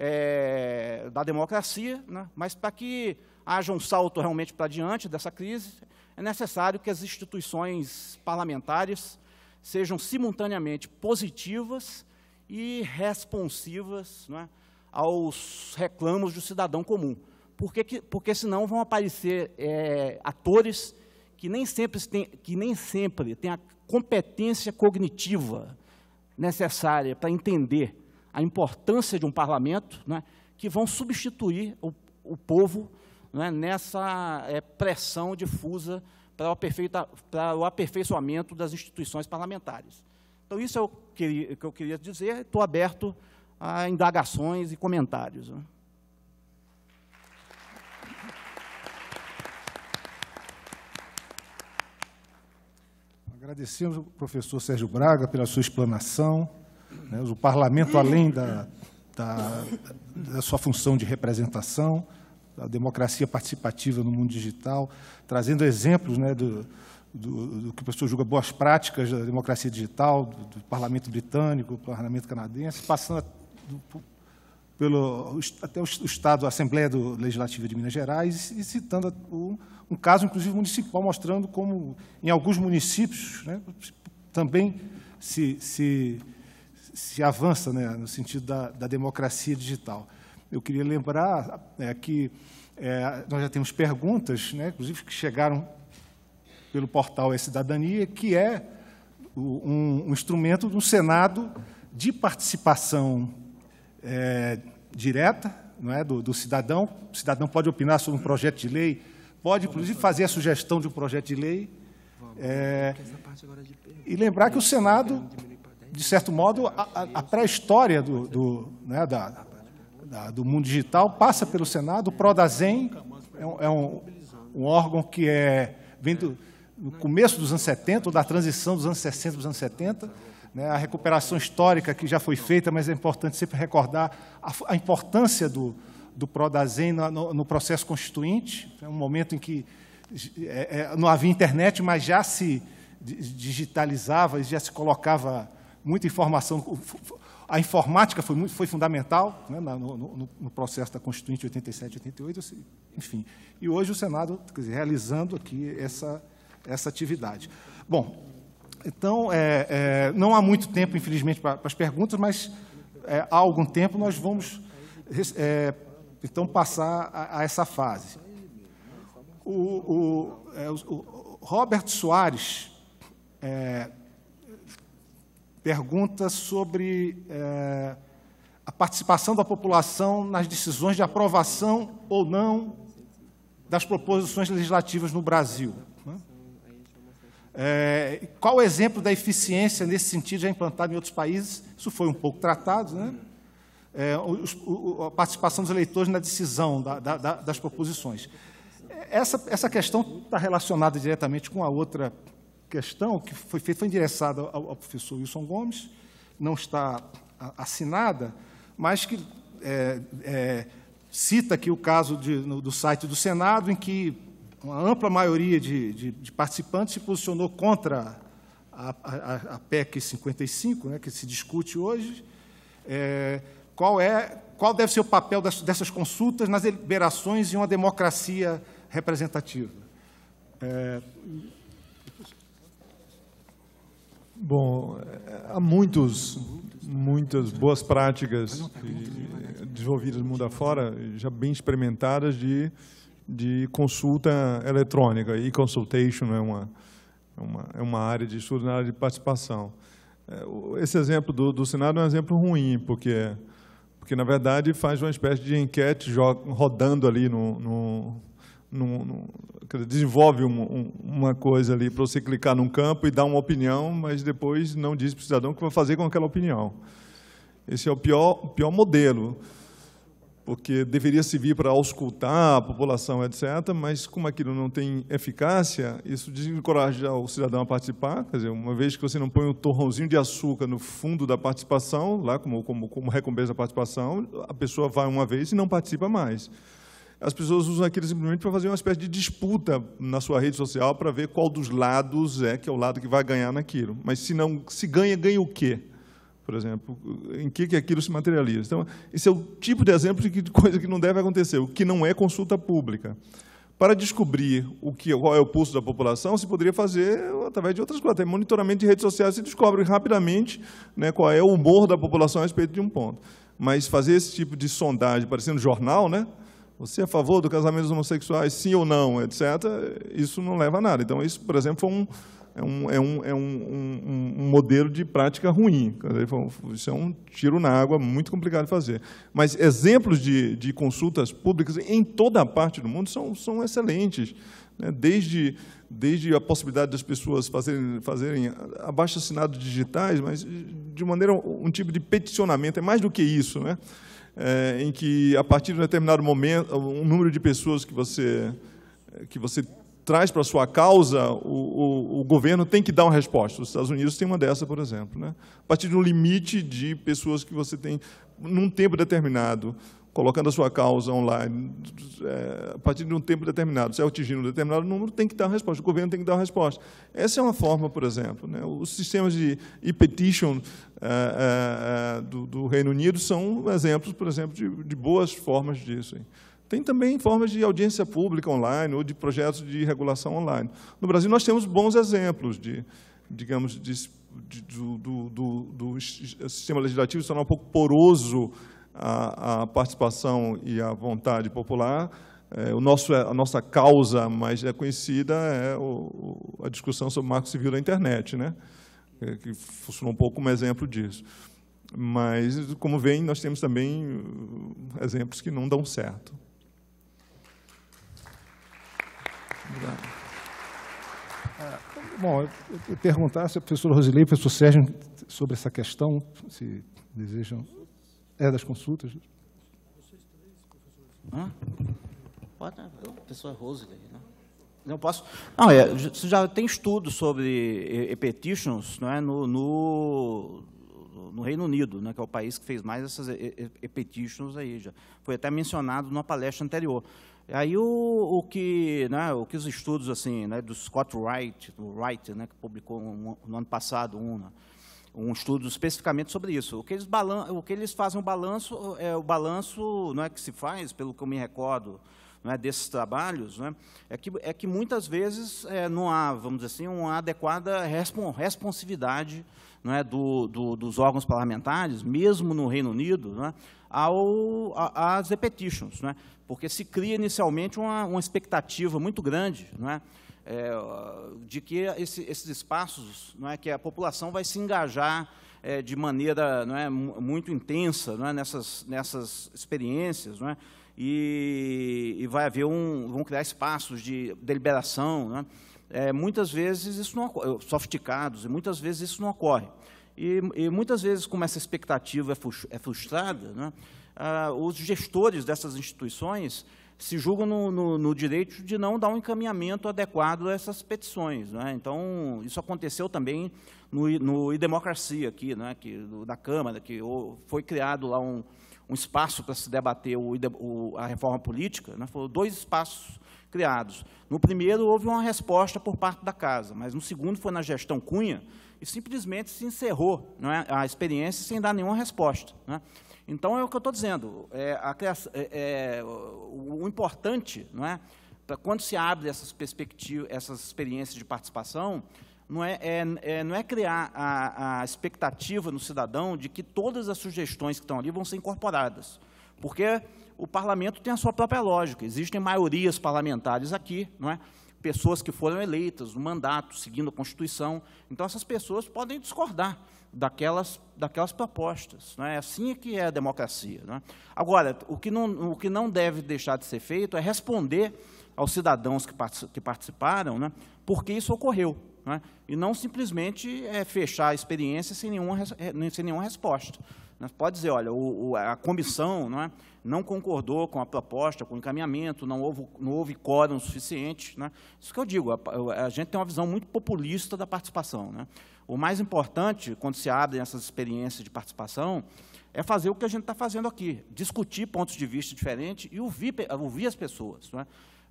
é, da democracia, né? mas para que haja um salto realmente para diante dessa crise, é necessário que as instituições parlamentares sejam simultaneamente positivas e responsivas né, aos reclamos do cidadão comum. Porque, que, porque senão vão aparecer é, atores que nem, sempre têm que nem sempre têm a competência cognitiva necessária para entender a importância de um parlamento, né, que vão substituir o, o povo né, nessa é, pressão difusa para o, para o aperfeiçoamento das instituições parlamentares. Então, isso é o que, que eu queria dizer, estou aberto a indagações e comentários. Né. Agradecemos ao professor Sérgio Braga pela sua explanação. Né? O parlamento, além da, da, da sua função de representação, da democracia participativa no mundo digital, trazendo exemplos né, do, do, do, que o professor julga boas práticas da democracia digital, do, do parlamento britânico, do parlamento canadense, passando a, do, pelo, até o, o Estado, a Assembleia Legislativa de Minas Gerais, e, e citando o, um caso, inclusive, municipal, mostrando como, em alguns municípios, né, também se, se se avança né, no sentido da, da, democracia digital. Eu queria lembrar é, que é, nós já temos perguntas, né, inclusive que chegaram pelo portal E-Cidadania, que é um, um instrumento do Senado de participação é, direta não é, do, do, cidadão. O cidadão pode opinar sobre um projeto de lei, pode, inclusive, fazer a sugestão de um projeto de lei. É, é e lembrar que o Senado é de certo modo, a, a pré-história do, do, né, da, da, do mundo digital passa pelo Senado. O Prodazen é, um, é um, um, órgão que é, vem do no começo dos anos 70, ou da transição dos anos 60 para os anos 70. Né, a recuperação histórica que já foi feita, mas é importante sempre recordar a, a importância do, do Prodazen no, no, processo constituinte. É um momento em que é, é, não havia internet, mas já se digitalizava, já se colocava muita informação. A informática foi, muito, foi fundamental né, no, no, no, processo da Constituinte 87, 88, enfim. E hoje o Senado, dizer, realizando aqui essa, essa atividade. Bom, então, é, é, não há muito tempo, infelizmente, para as perguntas, mas é, há algum tempo nós vamos, é, então, passar a, a essa fase. O, o, é, o Robert Soares, é, pergunta sobre é, a participação da população nas decisões de aprovação ou não das proposições legislativas no Brasil. Né? É, qual o exemplo da eficiência nesse sentido já implantado em outros países? Isso foi um pouco tratado, né? É, o, a participação dos eleitores na decisão da, da, das proposições. É, essa, essa questão está relacionada diretamente com a outra questão que foi feita, foi endereçada ao, ao professor Wilson Gomes, não está assinada, mas que é, é, cita aqui o caso de, no, do site do Senado, em que uma ampla maioria de, de, de participantes se posicionou contra a, a, a, PEC 55, né, que se discute hoje, é, qual, é, qual deve ser o papel das, dessas consultas nas deliberações em uma democracia representativa. É, Bom, eh, há muitos, muitas boas práticas desenvolvidas no mundo afora, já bem experimentadas de, de consulta eletrônica. E-consultation é uma, é uma, é uma área de estudo na área de participação. Eh, esse exemplo do, do Senado é um exemplo ruim, porque, porque, na verdade, faz uma espécie de enquete rodando ali no, no, no, no desenvolve um, um, uma coisa ali para você clicar num campo e dar uma opinião, mas depois não diz para o cidadão o que vai fazer com aquela opinião. Esse é o pior, pior modelo, porque deveria servir para auscultar a população, etc., mas como aquilo não tem eficácia, isso desencoraja o cidadão a participar. Quer dizer, uma vez que você não põe um torrãozinho de açúcar no fundo da participação, lá como, como, como recompensa da participação, a pessoa vai uma vez e não participa mais as pessoas usam aquilo simplesmente para fazer uma espécie de disputa na sua rede social para ver qual dos lados é que é o lado que vai ganhar naquilo. Mas se não se ganha, ganha o quê? Por exemplo, em que, que aquilo se materializa? Então, esse é o tipo de exemplo de coisa que não deve acontecer, o que não é consulta pública. Para descobrir o que, qual é o pulso da população, se poderia fazer através de outras coisas. Até monitoramento de redes sociais se descobre rapidamente né, qual é o humor da população a respeito de um ponto. Mas fazer esse tipo de sondagem, parecendo jornal, né, você é a favor do casamento dos homossexuais, sim ou não, etc., isso não leva a nada. Então, isso, por exemplo, foi um, é um, é um, é um, um, modelo de prática ruim. Isso é um tiro na água muito complicado de fazer. Mas exemplos de, de consultas públicas em toda a parte do mundo são, são excelentes. Né? Desde, desde a possibilidade das pessoas fazerem, fazerem abaixo-assinados digitais, mas de maneira um tipo de peticionamento, é mais do que isso. Né? é, em que, a partir de um determinado momento, um número de pessoas que você, que você traz para a sua causa, o, o, o, governo tem que dar uma resposta. Os Estados Unidos tem uma dessa, por exemplo. Né? A partir de um limite de pessoas que você tem, num tempo determinado colocando a sua causa online, é, a partir de um tempo determinado, se é atingindo um determinado número, tem que dar uma resposta, o governo tem que dar uma resposta. Essa é uma forma, por exemplo. Né? Os sistemas de e-petition é, é, é, do, do, Reino Unido são exemplos, por exemplo, de, de boas formas disso. Hein? Tem também formas de audiência pública online ou de projetos de regulação online. No Brasil, nós temos bons exemplos de, digamos, de, de, do, do, do, sistema legislativo se tornar um pouco poroso a, a participação e a vontade popular, é, o nosso, é, a nossa causa mais conhecida é o, a discussão sobre o marco civil da internet, né? É, que funcionou um pouco como exemplo disso. Mas, como vem, nós temos também uh, exemplos que não dão certo. Obrigado. É, bom, eu, eu perguntar se a professora Rosilei e o professor Sérgio sobre essa questão, se desejam é, das consultas. Vocês três, professor? Pode, né? né? Não posso. Não, é, você já tem estudo sobre e-petitions não é, no, no, no, Reino Unido, né, que é o país que fez mais essas e-petitions aí. Já. Foi até mencionado numa palestra anterior. Aí o, o, que, né, o que os estudos assim, né, do Scott Wright, do Wright, né, que publicou um, no ano passado um, né, um estudo especificamente sobre isso. O que eles, balan o que eles fazem o balanço, é, o balanço não é que se faz, pelo que eu me recordo, não é, desses trabalhos, não é, é, que, é que muitas vezes é, não há, vamos dizer assim, uma adequada responsividade não é, do, do, dos órgãos parlamentares, mesmo no Reino Unido, não é, ao, a, às repetitions, não é, porque se cria inicialmente uma, uma expectativa muito grande, não é, é, de que esse, esses espaços, não é, que a população vai se engajar é, de maneira não é, muito intensa não é, nessas, nessas experiências, não é, e, e vai haver um, vão criar espaços de deliberação, não é, é, muitas vezes isso não sofisticados, e muitas vezes isso não ocorre. E, e muitas vezes, como essa expectativa é, é frustrada, né, ah, os gestores dessas instituições se julgam no, no, no, direito de não dar um encaminhamento adequado a essas petições. Né? Então, isso aconteceu também no, no e-democracia aqui, né? que, da Câmara, que foi criado lá um, um espaço para se debater o, o, a reforma política, né? foram dois espaços criados. No primeiro, houve uma resposta por parte da Casa, mas no segundo foi na gestão Cunha, e simplesmente se encerrou é? a experiência sem dar nenhuma resposta. Então é o que eu estou dizendo. É, criação, é, é, o, importante, não é, quando se abre essas perspectivas, essas experiências de participação, não é, é, é não é criar a, a, expectativa no cidadão de que todas as sugestões que estão ali vão ser incorporadas, porque o parlamento tem a sua própria lógica. Existem maiorias parlamentares aqui, não é? pessoas que foram eleitas no mandato, seguindo a Constituição. Então, essas pessoas podem discordar daquelas, daquelas propostas. Não é assim é que é a democracia. É? Agora, o que, não, o que não deve deixar de ser feito é responder aos cidadãos que, que participaram, é? porque isso ocorreu. Não é? E não simplesmente é, fechar a experiência sem nenhuma, sem nenhuma resposta pode dizer, olha, o, o, a comissão não, é, não concordou com a proposta, com o encaminhamento, não houve, não houve quórum suficiente. É. Isso que eu digo, a, a, gente tem uma visão muito populista da participação. É. O mais importante, quando se abrem essas experiências de participação, é fazer o que a gente está fazendo aqui, discutir pontos de vista diferentes e ouvir, ouvir as pessoas.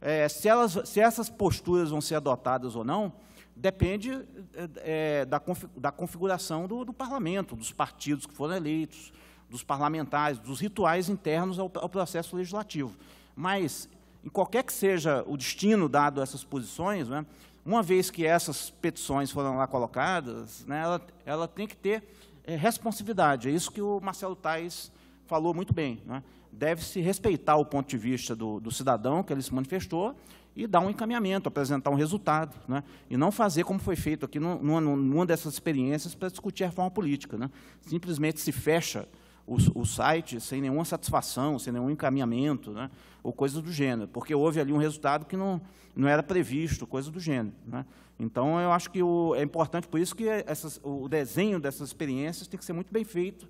É. é, se, elas, se essas posturas vão ser adotadas ou não, depende é, da, da, configuração do, do, parlamento, dos partidos que foram eleitos, dos parlamentares, dos rituais internos ao, ao, processo legislativo. Mas, em qualquer que seja o destino dado a essas posições, né, uma vez que essas petições foram lá colocadas, né, ela, ela, tem que ter é, responsividade. É isso que o Marcelo Tais falou muito bem. Né? Deve-se respeitar o ponto de vista do, do cidadão que ele se manifestou, e dar um encaminhamento, apresentar um resultado, né? e não fazer como foi feito aqui numa, numa dessas experiências para discutir a reforma política. Né? Simplesmente se fecha o, o, site sem nenhuma satisfação, sem nenhum encaminhamento, né? ou coisas do gênero, porque houve ali um resultado que não, não era previsto, coisa do gênero. Né? Então, eu acho que o, é importante, por isso que essas, o desenho dessas experiências tem que ser muito bem feito,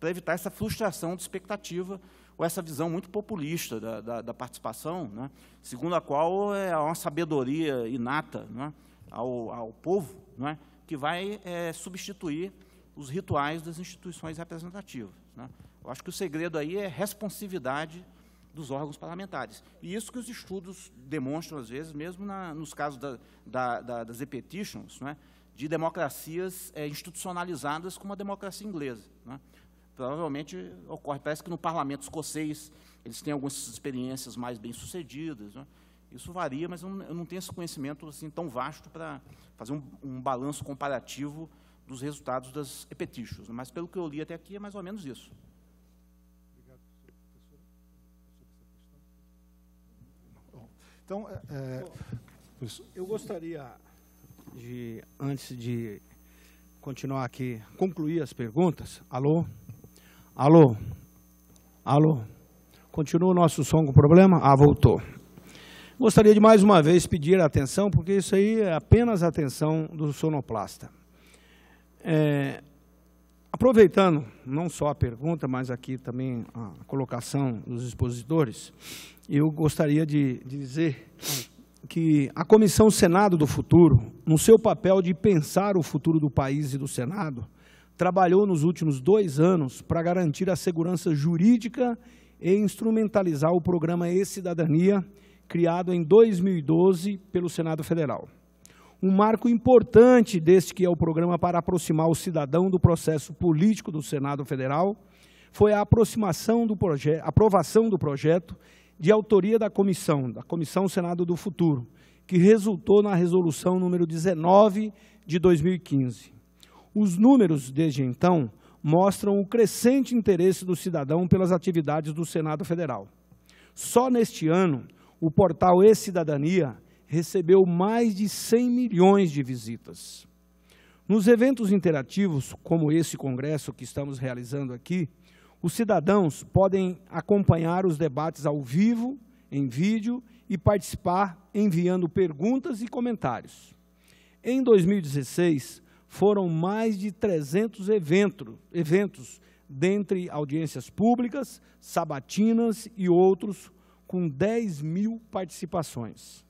para evitar essa frustração de expectativa ou essa visão muito populista da, da, da participação, né, segundo a qual é uma sabedoria inata né, ao, ao, povo, né, que vai é, substituir os rituais das instituições representativas. Né. Eu acho que o segredo aí é responsividade dos órgãos parlamentares. E isso que os estudos demonstram, às vezes, mesmo na, nos casos da, das repetitions, né, de democracias é, institucionalizadas como a democracia inglesa. Né? provavelmente ocorre. Parece que no parlamento escocês eles têm algumas experiências mais bem-sucedidas. Né? Isso varia, mas eu não, tenho esse conhecimento assim, tão vasto para fazer um, um, balanço comparativo dos resultados das epetichos. Né? Mas, pelo que eu li até aqui, é mais ou menos isso. Então, é, é eu gostaria de, antes de continuar aqui, concluir as perguntas. Alô? Alô? Alô? Continua o nosso som com problema? Ah, voltou. Gostaria de mais uma vez pedir atenção, porque isso aí é apenas a atenção do sonoplasta. É, aproveitando não só a pergunta, mas aqui também a colocação dos expositores, eu gostaria de, de dizer que a Comissão Senado do Futuro, no seu papel de pensar o futuro do país e do Senado, trabalhou nos últimos dois anos para garantir a segurança jurídica e instrumentalizar o programa E-Cidadania, criado em 2012 pelo Senado Federal. Um marco importante deste que é o programa para aproximar o cidadão do processo político do Senado Federal foi a aproximação do aprovação do projeto de autoria da comissão, da Comissão Senado do Futuro, que resultou na resolução número 19 de 2015. Os números desde então mostram o crescente interesse do cidadão pelas atividades do Senado Federal. Só neste ano, o portal E-Cidadania recebeu mais de 100 milhões de visitas. Nos eventos interativos, como esse congresso que estamos realizando aqui, os cidadãos podem acompanhar os debates ao vivo, em vídeo e participar enviando perguntas e comentários. Em 2016, foram mais de 300 evento, eventos, dentre audiências públicas, sabatinas e outros, com 10 mil participações.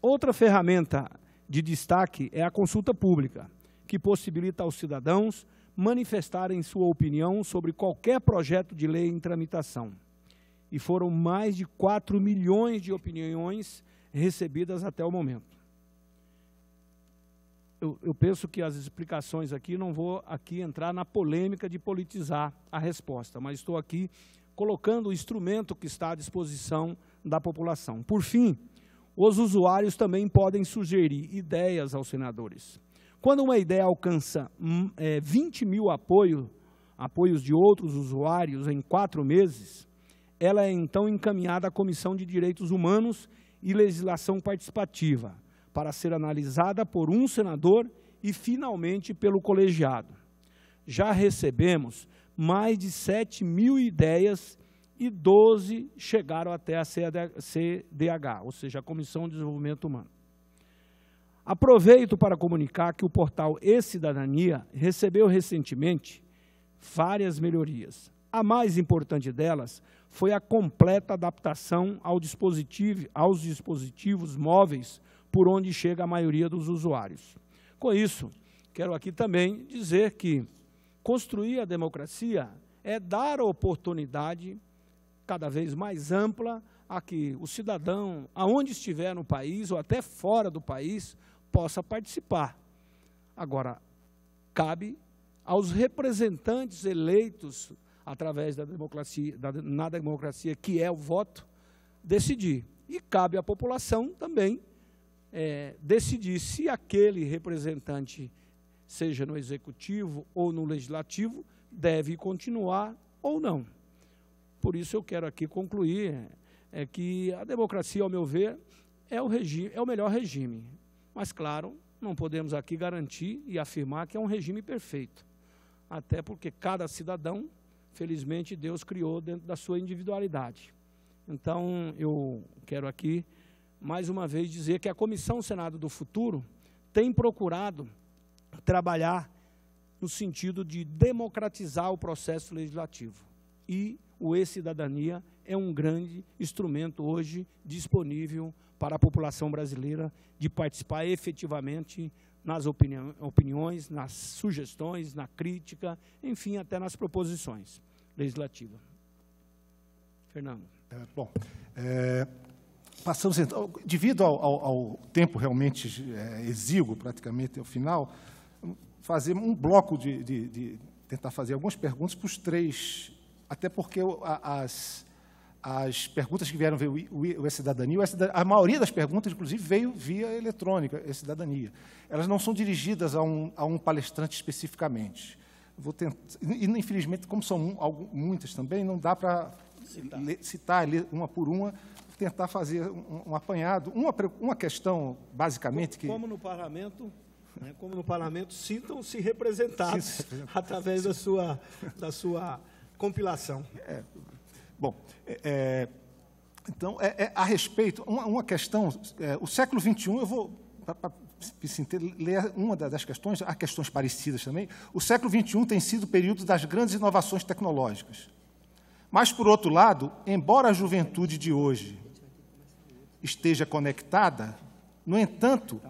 Outra ferramenta de destaque é a consulta pública, que possibilita aos cidadãos manifestarem sua opinião sobre qualquer projeto de lei em tramitação. E foram mais de 4 milhões de opiniões recebidas até o momento eu, eu penso que as explicações aqui, não vou aqui entrar na polêmica de politizar a resposta, mas estou aqui colocando o instrumento que está à disposição da população. Por fim, os usuários também podem sugerir ideias aos senadores. Quando uma ideia alcança hum, é, 20 mil apoio, apoios de outros usuários em quatro meses, ela é então encaminhada à Comissão de Direitos Humanos e Legislação Participativa, para ser analisada por um senador e, finalmente, pelo colegiado. Já recebemos mais de 7 mil ideias e 12 chegaram até a CDH, ou seja, a Comissão de Desenvolvimento Humano. Aproveito para comunicar que o portal E-Cidadania recebeu recentemente várias melhorias. A mais importante delas foi a completa adaptação ao dispositivo, aos dispositivos móveis por onde chega a maioria dos usuários. Com isso, quero aqui também dizer que construir a democracia é dar a oportunidade cada vez mais ampla a que o cidadão, aonde estiver no país ou até fora do país, possa participar. Agora, cabe aos representantes eleitos através da democracia, da, na democracia que é o voto, decidir. E cabe à população também é, decidir se aquele representante, seja no executivo ou no legislativo, deve continuar ou não. Por isso eu quero aqui concluir é, é que a democracia, ao meu ver, é o, regime, é o melhor regime. Mas, claro, não podemos aqui garantir e afirmar que é um regime perfeito. Até porque cada cidadão, felizmente, Deus criou dentro da sua individualidade. Então, eu quero aqui mais uma vez, dizer que a Comissão Senado do Futuro tem procurado trabalhar no sentido de democratizar o processo legislativo. E o e-cidadania é um grande instrumento hoje disponível para a população brasileira de participar efetivamente nas opiniões, nas sugestões, na crítica, enfim, até nas proposições legislativas. Fernando. É, bom, é, passamos, então, devido ao, ao, ao tempo realmente é, exíguo, praticamente ao final, fazer um bloco de, de, de tentar fazer algumas perguntas para os três, até porque as, as perguntas que vieram veio o e-cidadania, a maioria das perguntas, inclusive, veio via eletrônica, e-cidadania. Elas não são dirigidas a um, a um palestrante especificamente. Vou tentar, e, infelizmente, como são muitas também, não dá para citar, uma por uma, tentar fazer um, um apanhado. Uma, uma questão, basicamente, que... Como no parlamento, né, como no parlamento, sintam-se representados através da sua, da sua compilação. É, bom, é, é então, é, é, a respeito, uma, uma questão, é, o século XXI, eu vou... Pra, pra, ler uma das questões, há questões parecidas também. O século XXI tem sido o período das grandes inovações tecnológicas. Mas, por outro lado, embora a juventude de hoje esteja conectada, no entanto,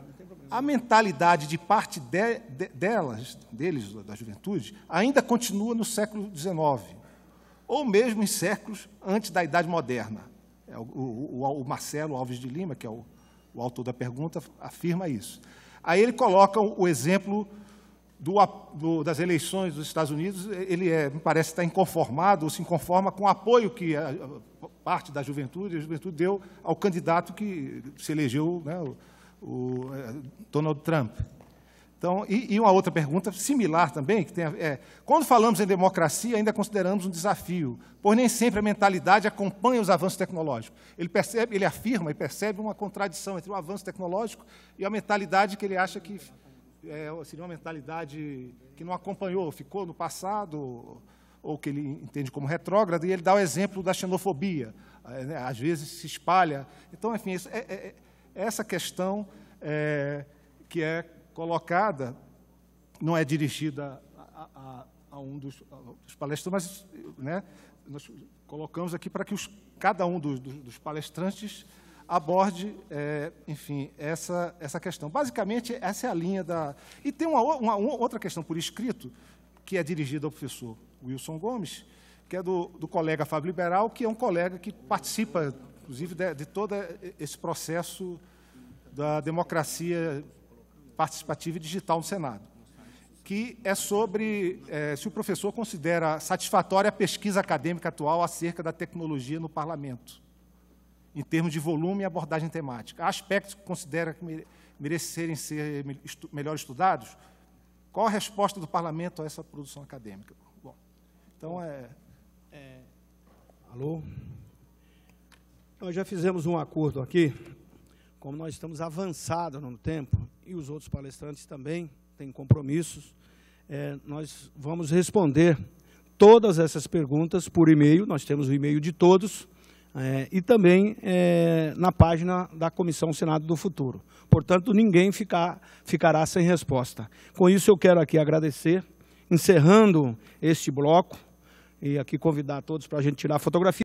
a mentalidade de parte de, de, delas, deles, da juventude, ainda continua no século XIX, ou mesmo em séculos antes da Idade Moderna. É, o, o, o Marcelo Alves de Lima, que é o, o autor da pergunta, afirma isso. Aí ele coloca o exemplo do, do, das eleições dos Estados Unidos, ele é, me parece estar inconformado ou se inconforma com o apoio que a, a parte da juventude, a juventude deu ao candidato que se elegeu, né, o, o é, Donald Trump. Então, e, e, uma outra pergunta similar também, que tem é, quando falamos em democracia, ainda consideramos um desafio, pois nem sempre a mentalidade acompanha os avanços tecnológicos. Ele percebe, ele afirma e percebe uma contradição entre o avanço tecnológico e a mentalidade que ele acha que é, seria uma mentalidade que não acompanhou, ficou no passado, ou que ele entende como retrógrado, e ele dá o exemplo da xenofobia. É, né? Às vezes se espalha. Então, enfim, isso, é, é, é essa questão é, que é colocada não é dirigida a, a, a um dos, dos palestrantes, mas né, nós colocamos aqui para que os, cada um dos, dos palestrantes aborde, é, enfim, essa, essa questão. Basicamente, essa é a linha da... E tem uma, uma, uma outra questão por escrito, que é dirigida ao professor Wilson Gomes, que é do, do colega Fábio Liberal, que é um colega que participa, inclusive, de, de todo esse processo da democracia participativa e digital no Senado, que é sobre é, se o professor considera satisfatória a pesquisa acadêmica atual acerca da tecnologia no parlamento em termos de volume e abordagem temática. Há aspectos que considera que merecerem ser melhor estudados? Qual a resposta do parlamento a essa produção acadêmica? Bom, então é... é... Alô? Nós já fizemos um acordo aqui, como nós estamos avançados no tempo, e os outros palestrantes também têm compromissos, é, nós vamos responder todas essas perguntas por e-mail, nós temos o e-mail de todos, é, e também é, na página da Comissão Senado do Futuro. Portanto, ninguém ficar, ficará sem resposta. Com isso, eu quero aqui agradecer, encerrando este bloco, e aqui convidar todos para a gente tirar fotografia.